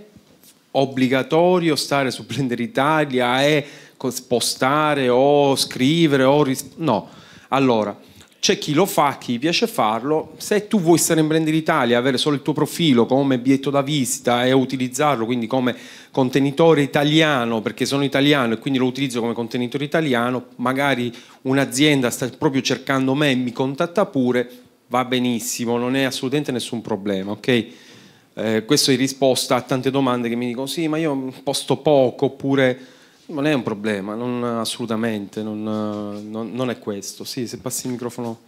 [SPEAKER 1] obbligatorio stare su Blender Italia e spostare o scrivere o... no, allora c'è chi lo fa, chi piace farlo. Se tu vuoi stare in Brand Italia, avere solo il tuo profilo come bietto da visita e utilizzarlo quindi come contenitore italiano, perché sono italiano e quindi lo utilizzo come contenitore italiano, magari un'azienda sta proprio cercando me e mi contatta pure, va benissimo, non è assolutamente nessun problema, ok? Eh, questo è in risposta a tante domande che mi dicono sì, ma io posto poco oppure non è un problema, non, assolutamente, non, non, non, è questo. Sì, se passi il microfono...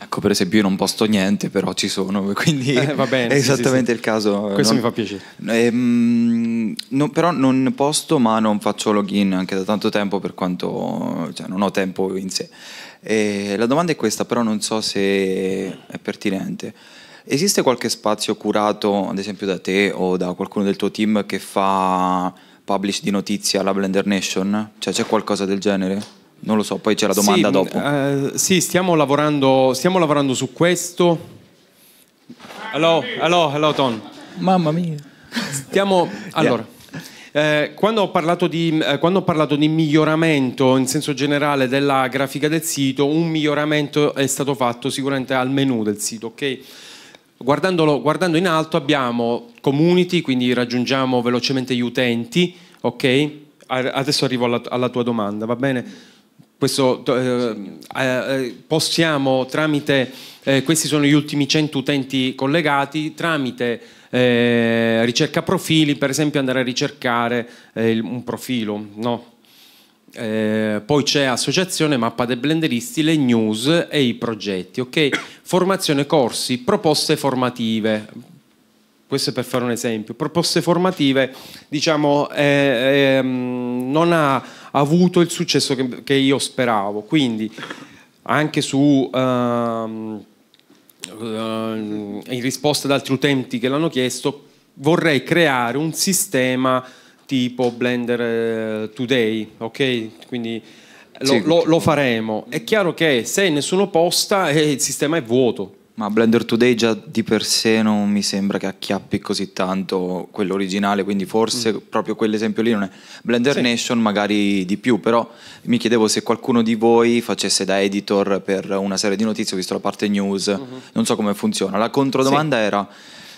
[SPEAKER 5] Ecco, per esempio, io non posto niente, però ci sono, quindi eh, bene, è sì, esattamente sì, il caso. Questo non... mi fa piacere.
[SPEAKER 1] Ehm,
[SPEAKER 5] no, però non posto, ma non faccio login anche da tanto tempo, per quanto cioè, non ho tempo in sé. E la domanda è questa, però non so se è pertinente. Esiste qualche spazio curato, ad esempio da te o da qualcuno del tuo team, che fa publish di notizia alla Blender Nation? Cioè c'è qualcosa del genere? Non lo so, poi c'è la domanda sì, mm, dopo.
[SPEAKER 1] Eh, sì, stiamo lavorando, stiamo lavorando su questo. Hello, hello, hello Tom. Mamma mia. Stiamo, allora, yeah. eh, quando, ho di, eh, quando, ho parlato di, miglioramento in senso generale della grafica del sito, un miglioramento è stato fatto sicuramente al menu del sito, ok? Guardandolo, guardando in alto abbiamo community, quindi raggiungiamo velocemente gli utenti, ok? Adesso arrivo alla, alla tua domanda, va bene? Questo, eh, eh, eh, possiamo tramite, eh, questi sono gli ultimi 100 utenti collegati, tramite eh, ricerca profili, per esempio andare a ricercare un profilo, no? Eh, poi c'è associazione mappa dei blenderisti, le news e i progetti, ok? Formazione corsi, proposte formative, questo è per fare un esempio, proposte formative diciamo eh, eh, non ha avuto il successo che, che io speravo, quindi anche su... Ehm, ehm in risposta ad altri utenti che l'hanno chiesto, vorrei creare un sistema tipo Blender eh, Today, ok? Quindi lo, lo, lo faremo. È chiaro che se nessuno posta eh, il sistema è vuoto. Ma Blender
[SPEAKER 5] Today già di per sé non mi sembra che acchiappi così tanto quello originale, quindi forse mm. proprio quell'esempio lì non è. Blender sì. Nation magari di più, però mi chiedevo se qualcuno di voi facesse da editor per una serie di notizie, ho visto la parte news, mm-hmm. non so come funziona. La controdomanda sì. era,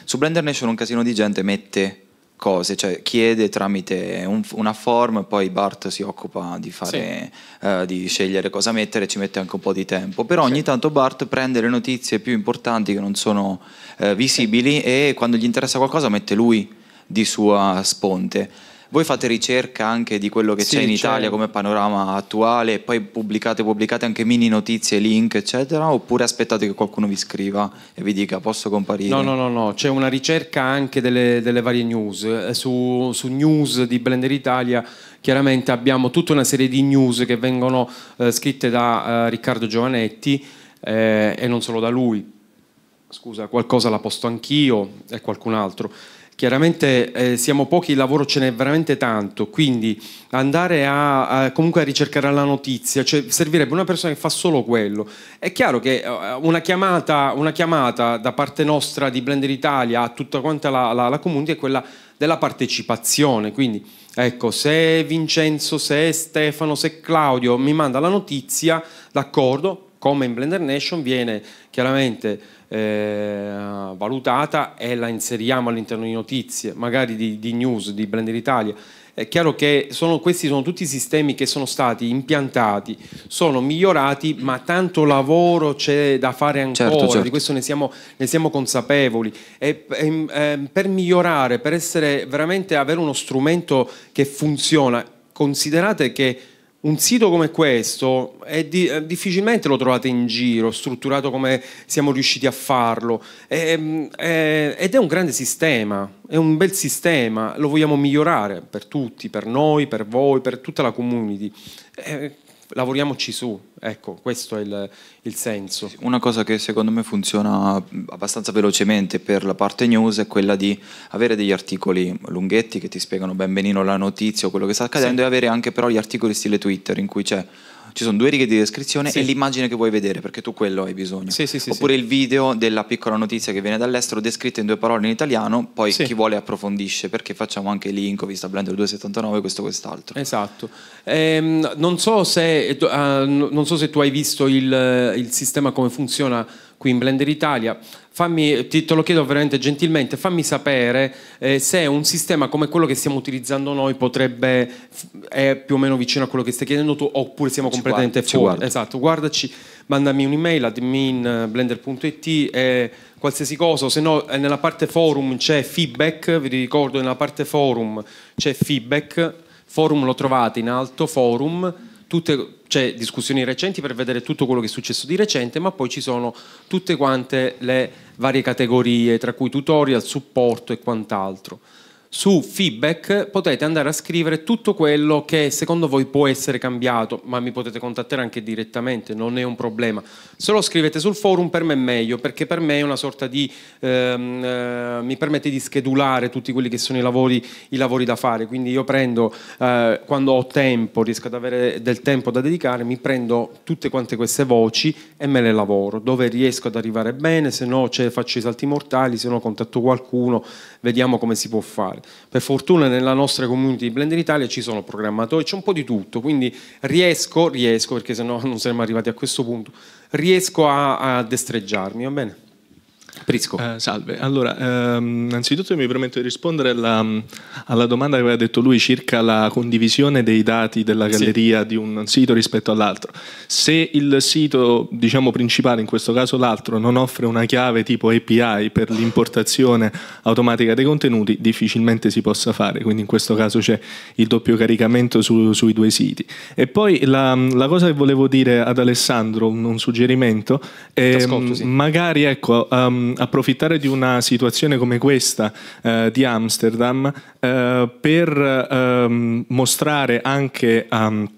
[SPEAKER 5] su Blender Nation un casino di gente mette cose, cioè chiede tramite un, una form, poi Bart si occupa di, fare, sì. uh, di scegliere cosa mettere, ci mette anche un po' di tempo, però sì. ogni tanto Bart prende le notizie più importanti che non sono uh, visibili sì. e quando gli interessa qualcosa mette lui di sua sponte. Voi fate ricerca anche di quello che sì, c'è in c'è. Italia come panorama attuale e poi pubblicate, pubblicate anche mini notizie, link, eccetera, oppure aspettate che qualcuno vi scriva e vi dica posso comparire? No, no,
[SPEAKER 1] no, no. c'è una ricerca anche delle, delle varie news. Eh, su, su news di Blender Italia chiaramente abbiamo tutta una serie di news che vengono eh, scritte da eh, Riccardo Giovanetti eh, e non solo da lui. Scusa, qualcosa la posto anch'io e qualcun altro. Chiaramente eh, siamo pochi, il lavoro ce n'è veramente tanto, quindi andare a, a, comunque a ricercare la notizia, cioè servirebbe una persona che fa solo quello. È chiaro che eh, una chiamata, una chiamata da parte nostra di Blender Italia a tutta quanta la, la, la community è quella della partecipazione, quindi ecco, se Vincenzo, se Stefano, se Claudio mi manda la notizia, d'accordo, come in Blender Nation viene chiaramente eh, valutata e la inseriamo all'interno di notizie, magari di, di, news, di Blender Italia. È chiaro che sono, questi sono tutti sistemi che sono stati impiantati, sono migliorati, ma tanto lavoro c'è da fare certo, ancora, certo, certo. di questo ne siamo, ne siamo consapevoli. E, e, ehm, e, ehm, per migliorare, per essere veramente avere uno strumento che funziona, considerate che un sito come questo di, eh, difficilmente lo trovate in giro, strutturato come siamo riusciti a farlo. E, ehm, è, eh, ed è un grande sistema, è un bel sistema, lo vogliamo migliorare per tutti, per noi, per voi, per tutta la community. E, eh, lavoriamoci su, ecco, questo è il, il, senso.
[SPEAKER 5] Una cosa che secondo me funziona abbastanza velocemente per la parte news è quella di avere degli articoli lunghetti che ti spiegano ben benino la notizia o quello che sta accadendo sì. e avere anche però gli articoli stile Twitter in cui c'è ci sono due righe di descrizione sì. e l'immagine che vuoi vedere, perché tu quello hai bisogno.
[SPEAKER 1] Sì, sì, sì, Oppure
[SPEAKER 5] il video della piccola notizia che viene dall'estero, descritta in due parole in italiano, poi chi vuole approfondisce, perché facciamo anche link, ho visto Blender 279, questo quest'altro.
[SPEAKER 1] Esatto. Ehm, non, so se, eh, non, so se, tu hai visto il, il sistema come funziona qui in Blender Italia. Fammi, ti, te lo chiedo veramente gentilmente, fammi sapere eh, se un sistema come quello che stiamo utilizzando noi potrebbe, è più o meno vicino a quello che stai chiedendo tu, oppure siamo completamente guarda, fuori. Esatto, guardaci, mandami un'email admin eh, e qualsiasi cosa, o se no eh, nella parte forum c'è feedback, vi ricordo nella parte forum c'è feedback, forum lo trovate in alto, forum tutte, c'è cioè, discussioni recenti per vedere tutto quello che è successo di recente, ma poi ci sono tutte quante le varie categorie, tra cui tutorial, supporto e quant'altro su feedback potete andare a scrivere tutto quello che secondo voi può essere cambiato, ma mi potete contattare anche direttamente, non è un problema. Se lo scrivete sul forum per me è meglio, perché per me è una sorta di... Ehm, eh, mi permette di schedulare tutti quelli che sono i lavori, i lavori da fare, quindi io prendo, eh, quando ho tempo, riesco ad avere del tempo da dedicare, mi prendo tutte quante queste voci e me le lavoro, dove riesco ad arrivare bene, se no cioè, faccio i salti mortali, se no contatto qualcuno, vediamo come si può fare. Per fortuna nella nostra community di Blender Italia ci sono programmatori, c'è un po' di tutto, quindi riesco, riesco perché
[SPEAKER 6] sennò non saremmo arrivati a questo punto, riesco a, a destreggiarmi, va bene? Prisco. Eh, salve, allora, ehm, innanzitutto mi permetto di rispondere alla, alla, domanda che aveva detto lui circa la condivisione dei dati della galleria sì. di un sito rispetto all'altro. Se il sito, diciamo principale, in questo caso l'altro, non offre una chiave tipo API per l'importazione automatica dei contenuti, difficilmente si possa fare, quindi in questo caso c'è il doppio caricamento su, sui due siti. E poi la, la, cosa che volevo dire ad Alessandro, un, un suggerimento, è, ehm, sì. magari ecco... Um, Ehm, approfittare di una situazione come questa eh, di Amsterdam eh, per ehm, mostrare anche a ehm,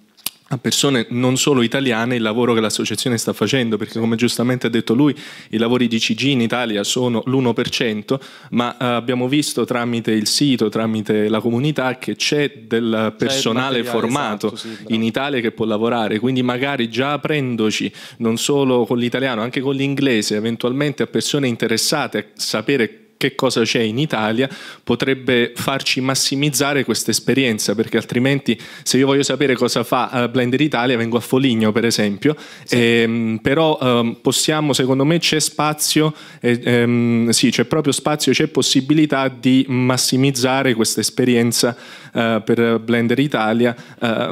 [SPEAKER 6] a persone non solo italiane il lavoro che l'associazione sta facendo, perché come giustamente ha detto lui, i lavori di CG in Italia sono l'1%, ma eh, abbiamo visto tramite il sito, tramite la comunità, che c'è del personale formato esatto, sì, in Italia che può lavorare, quindi magari già aprendoci non solo con l'italiano, anche con l'inglese, eventualmente a persone interessate a sapere che cosa c'è in Italia potrebbe farci massimizzare questa esperienza, perché altrimenti se io voglio sapere cosa fa eh, Blender Italia vengo a Foligno per esempio, sì. e, ehm, però um, possiamo, secondo me c'è spazio, eh, um, sì c'è proprio spazio, c'è possibilità di massimizzare questa esperienza eh, per Blender Italia eh,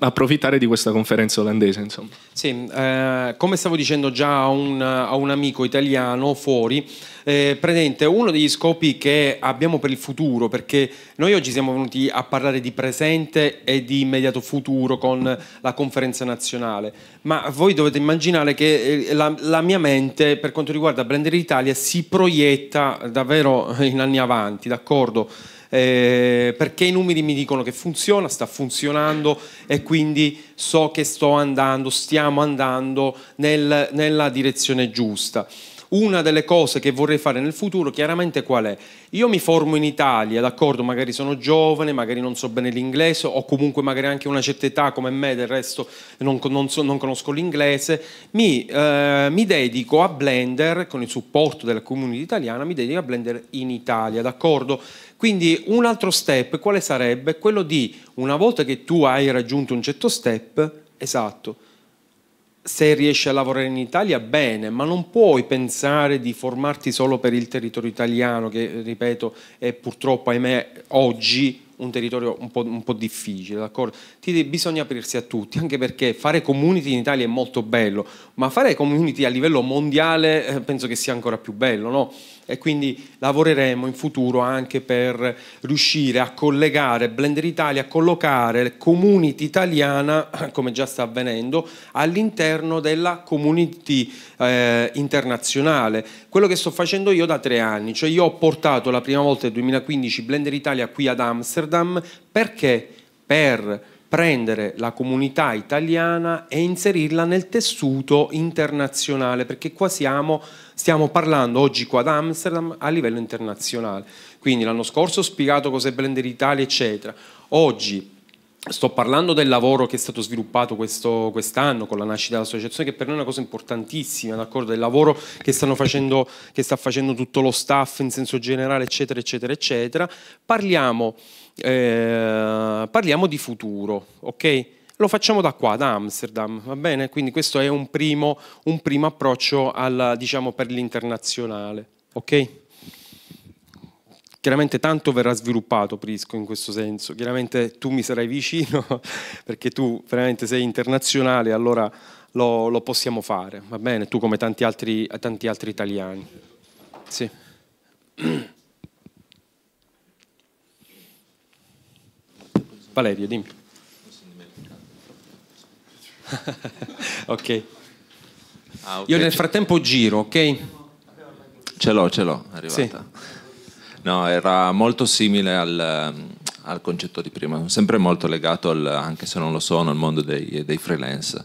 [SPEAKER 6] approfittare di questa conferenza olandese. Insomma.
[SPEAKER 1] Sì, eh, come stavo dicendo già a un, a un amico italiano fuori, eh, presente uno degli scopi che abbiamo per il futuro, perché noi oggi siamo venuti a parlare di presente e di immediato futuro con la conferenza nazionale, ma voi dovete immaginare che eh, la, la mia mente per quanto riguarda Blender Italia si proietta davvero in anni avanti, d'accordo? eh, perché i numeri mi dicono che funziona, sta funzionando e quindi so che sto andando, stiamo andando nel, nella direzione giusta. Una delle cose che vorrei fare nel futuro chiaramente qual è? Io mi formo in Italia, d'accordo, magari sono giovane, magari non so bene l'inglese o comunque magari anche una certa età come me, del resto non, non, so, non conosco l'inglese, mi, eh, mi, dedico a Blender, con il supporto della community italiana, mi dedico a Blender in Italia, d'accordo? Quindi un altro step quale sarebbe? Quello di una volta che tu hai raggiunto un certo step, esatto, se riesci a lavorare in Italia bene, ma non puoi pensare di formarti solo per il territorio italiano, che eh, ripeto è purtroppo, ahimè, oggi un territorio un po', un po difficile, Ti, bisogna aprirsi a tutti, anche perché fare community in Italia è molto bello, ma fare community a livello mondiale eh, penso che sia ancora più bello, no? e quindi lavoreremo in futuro anche per riuscire a collegare Blender Italia, a collocare community italiana, come già sta avvenendo, all'interno della community eh, internazionale. Quello che sto facendo io da tre anni, cioè io ho portato la prima volta nel 2015 Blender Italia qui ad Amsterdam perché per prendere la comunità italiana e inserirla nel tessuto internazionale, perché qua siamo Stiamo parlando oggi qua ad Amsterdam a livello internazionale. Quindi l'anno scorso ho spiegato cos'è Blender Italia, eccetera. Oggi Sto parlando del lavoro che è stato sviluppato quest'anno con la nascita dell'associazione, che per noi è una cosa importantissima, d'accordo? Del lavoro che, stanno facendo, che, sta facendo tutto lo staff in senso generale, eccetera, eccetera, eccetera. Parliamo, eh, parliamo di futuro, ok? lo facciamo da qua, da Amsterdam, va bene? Quindi questo è un primo, un primo approccio al, diciamo, per l'internazionale, ok? Chiaramente tanto verrà sviluppato Prisco in questo senso, chiaramente tu mi sarai vicino perché tu veramente sei internazionale, allora lo, lo possiamo fare, va bene? Tu come tanti altri, tanti altri italiani. Sì. Valerio, dimmi. ok. Ah, okay. Io nel frattempo
[SPEAKER 4] giro, ok? Ce l'ho, ce l'ho, sì. No, era molto simile al, eh, al, concetto di prima, sempre molto legato, al, anche se non lo sono, al mondo dei, dei freelance.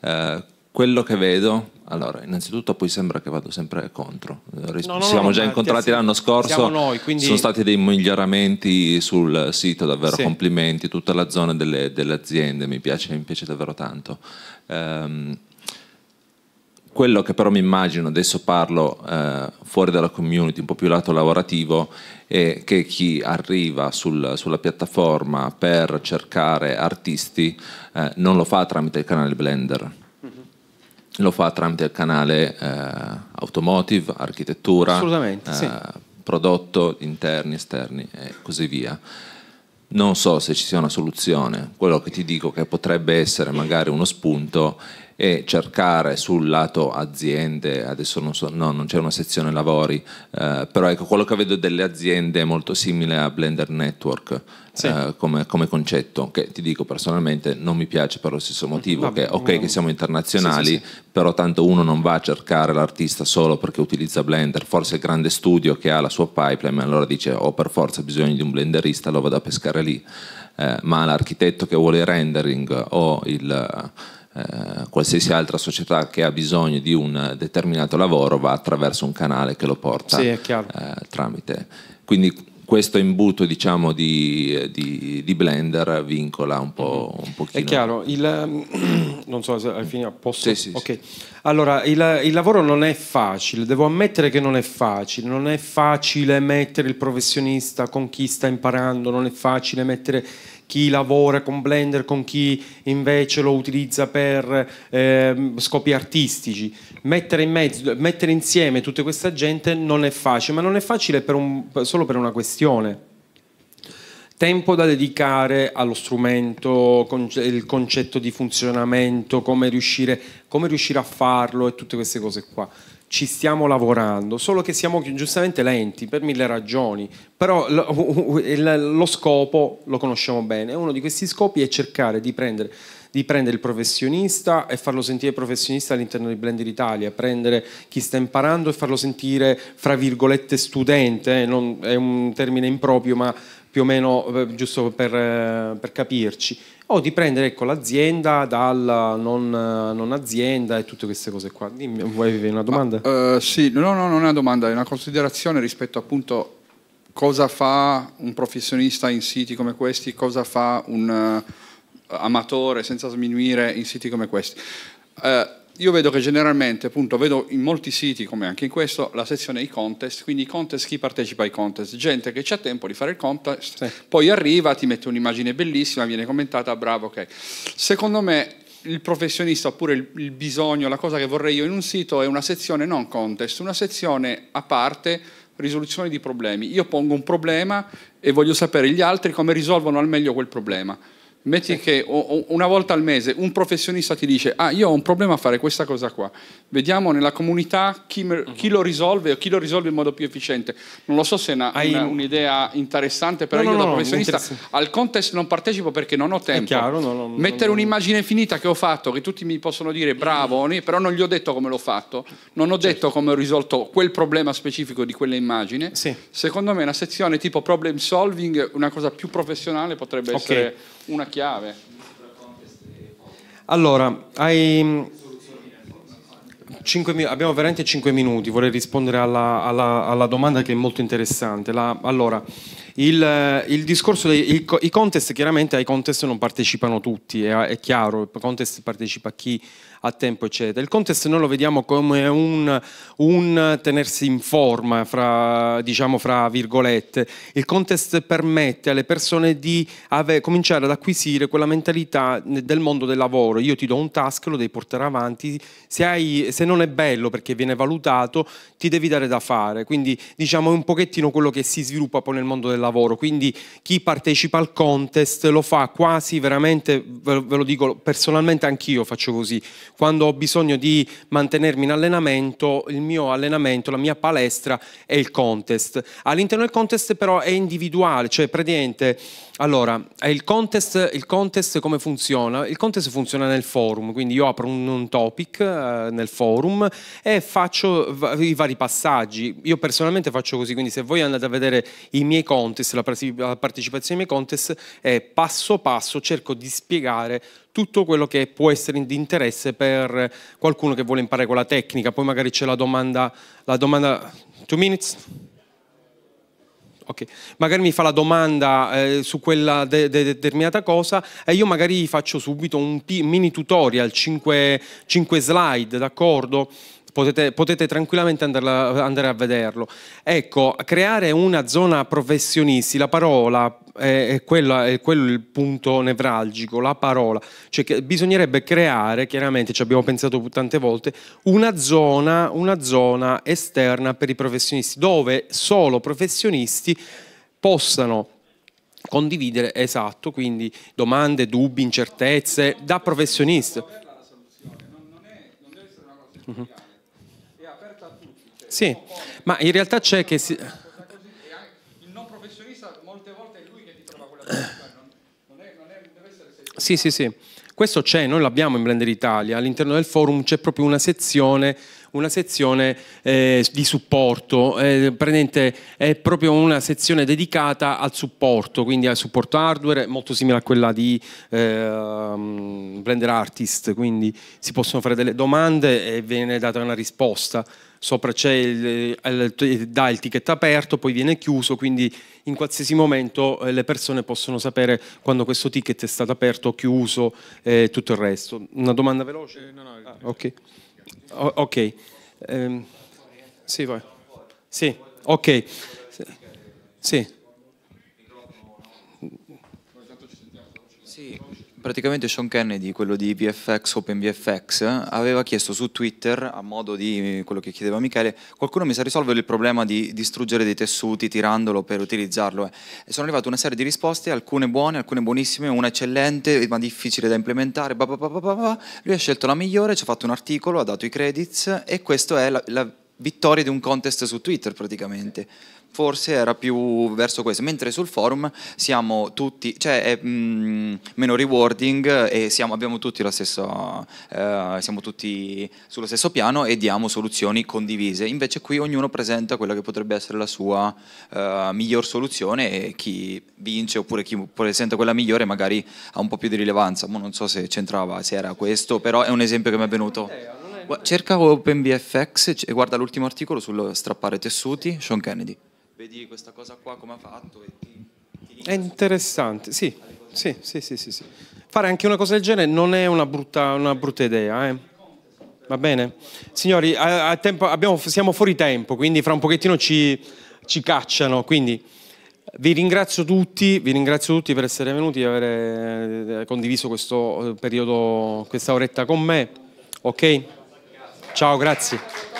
[SPEAKER 4] Eh, quello che vedo allora, innanzitutto poi sembra che vado sempre contro. Ris- no, no, siamo no, già incontrati l'anno scorso, noi, quindi... sono stati dei miglioramenti sul sito, davvero sì. complimenti, tutta la zona delle, delle aziende mi piace, mi piace, davvero tanto. Um, quello che però mi immagino, adesso parlo eh, fuori dalla community, un po' più lato lavorativo, è che chi arriva sul, sulla piattaforma per cercare artisti eh, non lo fa tramite il canale Blender lo fa tramite il canale eh, automotive, architettura, eh, sì. prodotto, interni, esterni e così via. Non so se ci sia una soluzione, quello che ti dico che potrebbe essere magari uno spunto e cercare sul lato aziende, adesso non so, no, non c'è una sezione lavori, eh, però ecco, quello che vedo delle aziende è molto simile a Blender Network sì. eh, come, come, concetto, che ti dico personalmente non mi piace per lo stesso motivo, Vabbè, che ok no. che siamo internazionali, sì, sì, però tanto uno non va a cercare l'artista solo perché utilizza Blender, forse il grande studio che ha la sua pipeline, allora dice ho oh, per forza bisogno di un blenderista, lo vado a pescare lì, eh, ma l'architetto che vuole rendering o il eh, qualsiasi altra società che ha bisogno di un determinato lavoro va attraverso un canale che lo porta sì, eh, tramite. Quindi questo imbuto diciamo, di, di, di, Blender vincola un po' mhm. un pochino. È chiaro,
[SPEAKER 1] il, non so se hai finito, posso? Sì, sì, okay. sì. Allora, il, il, lavoro non è facile, devo ammettere che non è facile, non è facile mettere il professionista con chi sta imparando, non è facile mettere chi lavora con Blender, con chi invece lo utilizza per eh, scopi artistici. Mettere, in mezzo, mettere, insieme tutta questa gente non è facile, ma non è facile per un, solo per una questione. Tempo da dedicare allo strumento, il concetto di funzionamento, come riuscire, come riuscire a farlo e tutte queste cose qua ci stiamo lavorando, solo che siamo giustamente lenti per mille ragioni, però lo scopo lo conosciamo bene, uno di questi scopi è cercare di prendere, di prendere il professionista e farlo sentire professionista all'interno di Blender Italia, prendere chi sta imparando e farlo sentire, fra virgolette, studente, eh, non, è un termine improprio, ma più o meno, eh, giusto per, eh, per capirci, o di prendere ecco, l'azienda dalla non, eh,
[SPEAKER 2] non, azienda e tutte queste cose qua. Dimmi, vuoi una domanda? Ah, eh, sì, no, no, non è una domanda, è una considerazione rispetto appunto cosa fa un professionista in siti come questi, cosa fa un uh, amatore senza sminuire in siti come questi. Uh, io vedo che generalmente, appunto, vedo in molti siti, come anche in questo, la sezione i contest, quindi i contest, chi partecipa ai contest? Gente che ha tempo di fare il contest, sì. poi arriva, ti mette un'immagine bellissima, viene commentata, bravo, ok. Secondo me il professionista oppure il, il bisogno, la cosa che vorrei io in un sito è una sezione non contest, una sezione a parte risoluzione di problemi. Io pongo un problema e voglio sapere gli altri come risolvono al meglio quel problema. Metti che una volta al mese un professionista ti dice, ah io ho un problema a fare questa cosa qua, vediamo nella comunità chi, mhm. chi lo risolve o chi lo risolve in modo più efficiente. Non lo so se è una, una, un'idea interessante, però no, io no, da professionista al contest non partecipo perché non ho tempo. Chiaro, Mettere un'immagine finita che ho fatto, che tutti mi possono dire bravo, però non gli ho detto come l'ho fatto, non ho certo. detto come ho risolto quel problema specifico di quell'immagine. Sì. Secondo me una sezione tipo problem solving, una cosa più professionale potrebbe okay. essere una chiave.
[SPEAKER 1] Allora, hai, 5, mm, abbiamo veramente 5 minuti, vorrei rispondere alla, alla, alla domanda che è molto interessante. La, allora, il, il, discorso dei il, i contest, chiaramente ai contest non partecipano tutti, è, è chiaro, il contest partecipa chi a tempo, eccetera. Il contest noi lo vediamo come un, un tenersi in forma, fra, diciamo fra virgolette. Il contest permette alle persone di ave, cominciare ad acquisire quella mentalità del mondo del lavoro. Io ti do un task, lo devi portare avanti. Se, hai, se non è bello perché viene valutato, ti devi dare da fare. Quindi diciamo è un pochettino quello che si sviluppa poi nel mondo del lavoro. Quindi chi partecipa al contest lo fa quasi veramente, ve lo dico personalmente anch'io faccio così, quando ho bisogno di mantenermi in allenamento, il mio allenamento, la mia palestra è il contest. All'interno del contest però è individuale, cioè praticamente, allora, il contest, il contest come funziona? Il contest funziona nel forum, quindi io apro un, un topic eh, nel forum e faccio i vari passaggi. Io personalmente faccio così, quindi se voi andate a vedere i miei contest, la, partecipazione ai miei contest, è passo passo cerco di spiegare tutto quello che può essere di interesse per qualcuno che vuole imparare quella tecnica. Poi magari c'è la domanda, la domanda... Two minutes? Ok, Magari mi fa la domanda eh, su quella de de determinata cosa e io magari faccio subito un mini tutorial, 5 slide, d'accordo? potete, potete tranquillamente andarla, andare a vederlo. Ecco, creare una zona professionisti, la parola è, è, quella, è quello il punto nevralgico, la parola, cioè bisognerebbe creare, chiaramente ci abbiamo pensato tante volte, una zona, una zona esterna per i professionisti, dove solo professionisti possano condividere, esatto, quindi domande, dubbi, incertezze da professionista. una cosa mhm. Sì, ma in realtà c'è che... Si... Il non professionista molte volte è lui che ti trova quella persona, cioè non, è, non è, deve essere... Sì, sì, sì. Questo c'è, noi l'abbiamo in Blender Italia, all'interno del forum c'è proprio una sezione, una sezione eh, di supporto, eh, è proprio una sezione dedicata al supporto, quindi al supporto hardware, molto simile a quella di eh, Blender Artist, quindi si possono fare delle domande e viene data una risposta sopra c'è il, il, dà il ticket aperto, poi viene chiuso, quindi in qualsiasi momento eh, le persone possono sapere quando questo ticket è stato aperto, chiuso e eh, tutto il resto. Una domanda veloce? Eh, no, no, ah, eh, ok. O ok. Ehm, sì, vai. Sì, ok. Sì.
[SPEAKER 5] Sì praticamente Sean Kennedy, quello di VFX, OpenVFX, aveva chiesto su Twitter, a modo di quello che chiedeva Michele, qualcuno mi sa risolvere il problema di distruggere dei tessuti tirandolo per utilizzarlo. Eh. E sono arrivate una serie di risposte, alcune buone, alcune buonissime, una eccellente, ma difficile da implementare, bah bah bah lui ha scelto la migliore, ci ha fatto un articolo, ha dato i credits e questa è la, la vittoria di un contest su Twitter praticamente forse era più verso questo, mentre sul forum siamo tutti, cioè è mh, mm, meno rewarding e siamo, abbiamo tutti la stessa, eh, siamo tutti sullo stesso piano e diamo soluzioni condivise, invece qui ognuno presenta quella che potrebbe essere la sua eh, miglior soluzione e chi vince oppure chi presenta quella migliore magari ha un po' più di rilevanza, Ma non so se c'entrava, se era questo, però è un esempio che mi è venuto. Cerca OpenBFX e guarda l'ultimo articolo sullo strappare tessuti, Sean Kennedy vedi questa cosa qua come ha fatto. Ti,
[SPEAKER 1] ti è interessante, sì, sì, sì, sì, sì, Fare anche una cosa del genere non è una brutta, una brutta idea, eh. Va bene? Signori, a, a tempo, abbiamo, siamo fuori tempo, quindi fra un pochettino ci, ci cacciano, quindi vi ringrazio tutti, vi ringrazio tutti per essere venuti, e aver eh, condiviso questo eh, periodo, questa oretta con me, ok? Ciao, grazie.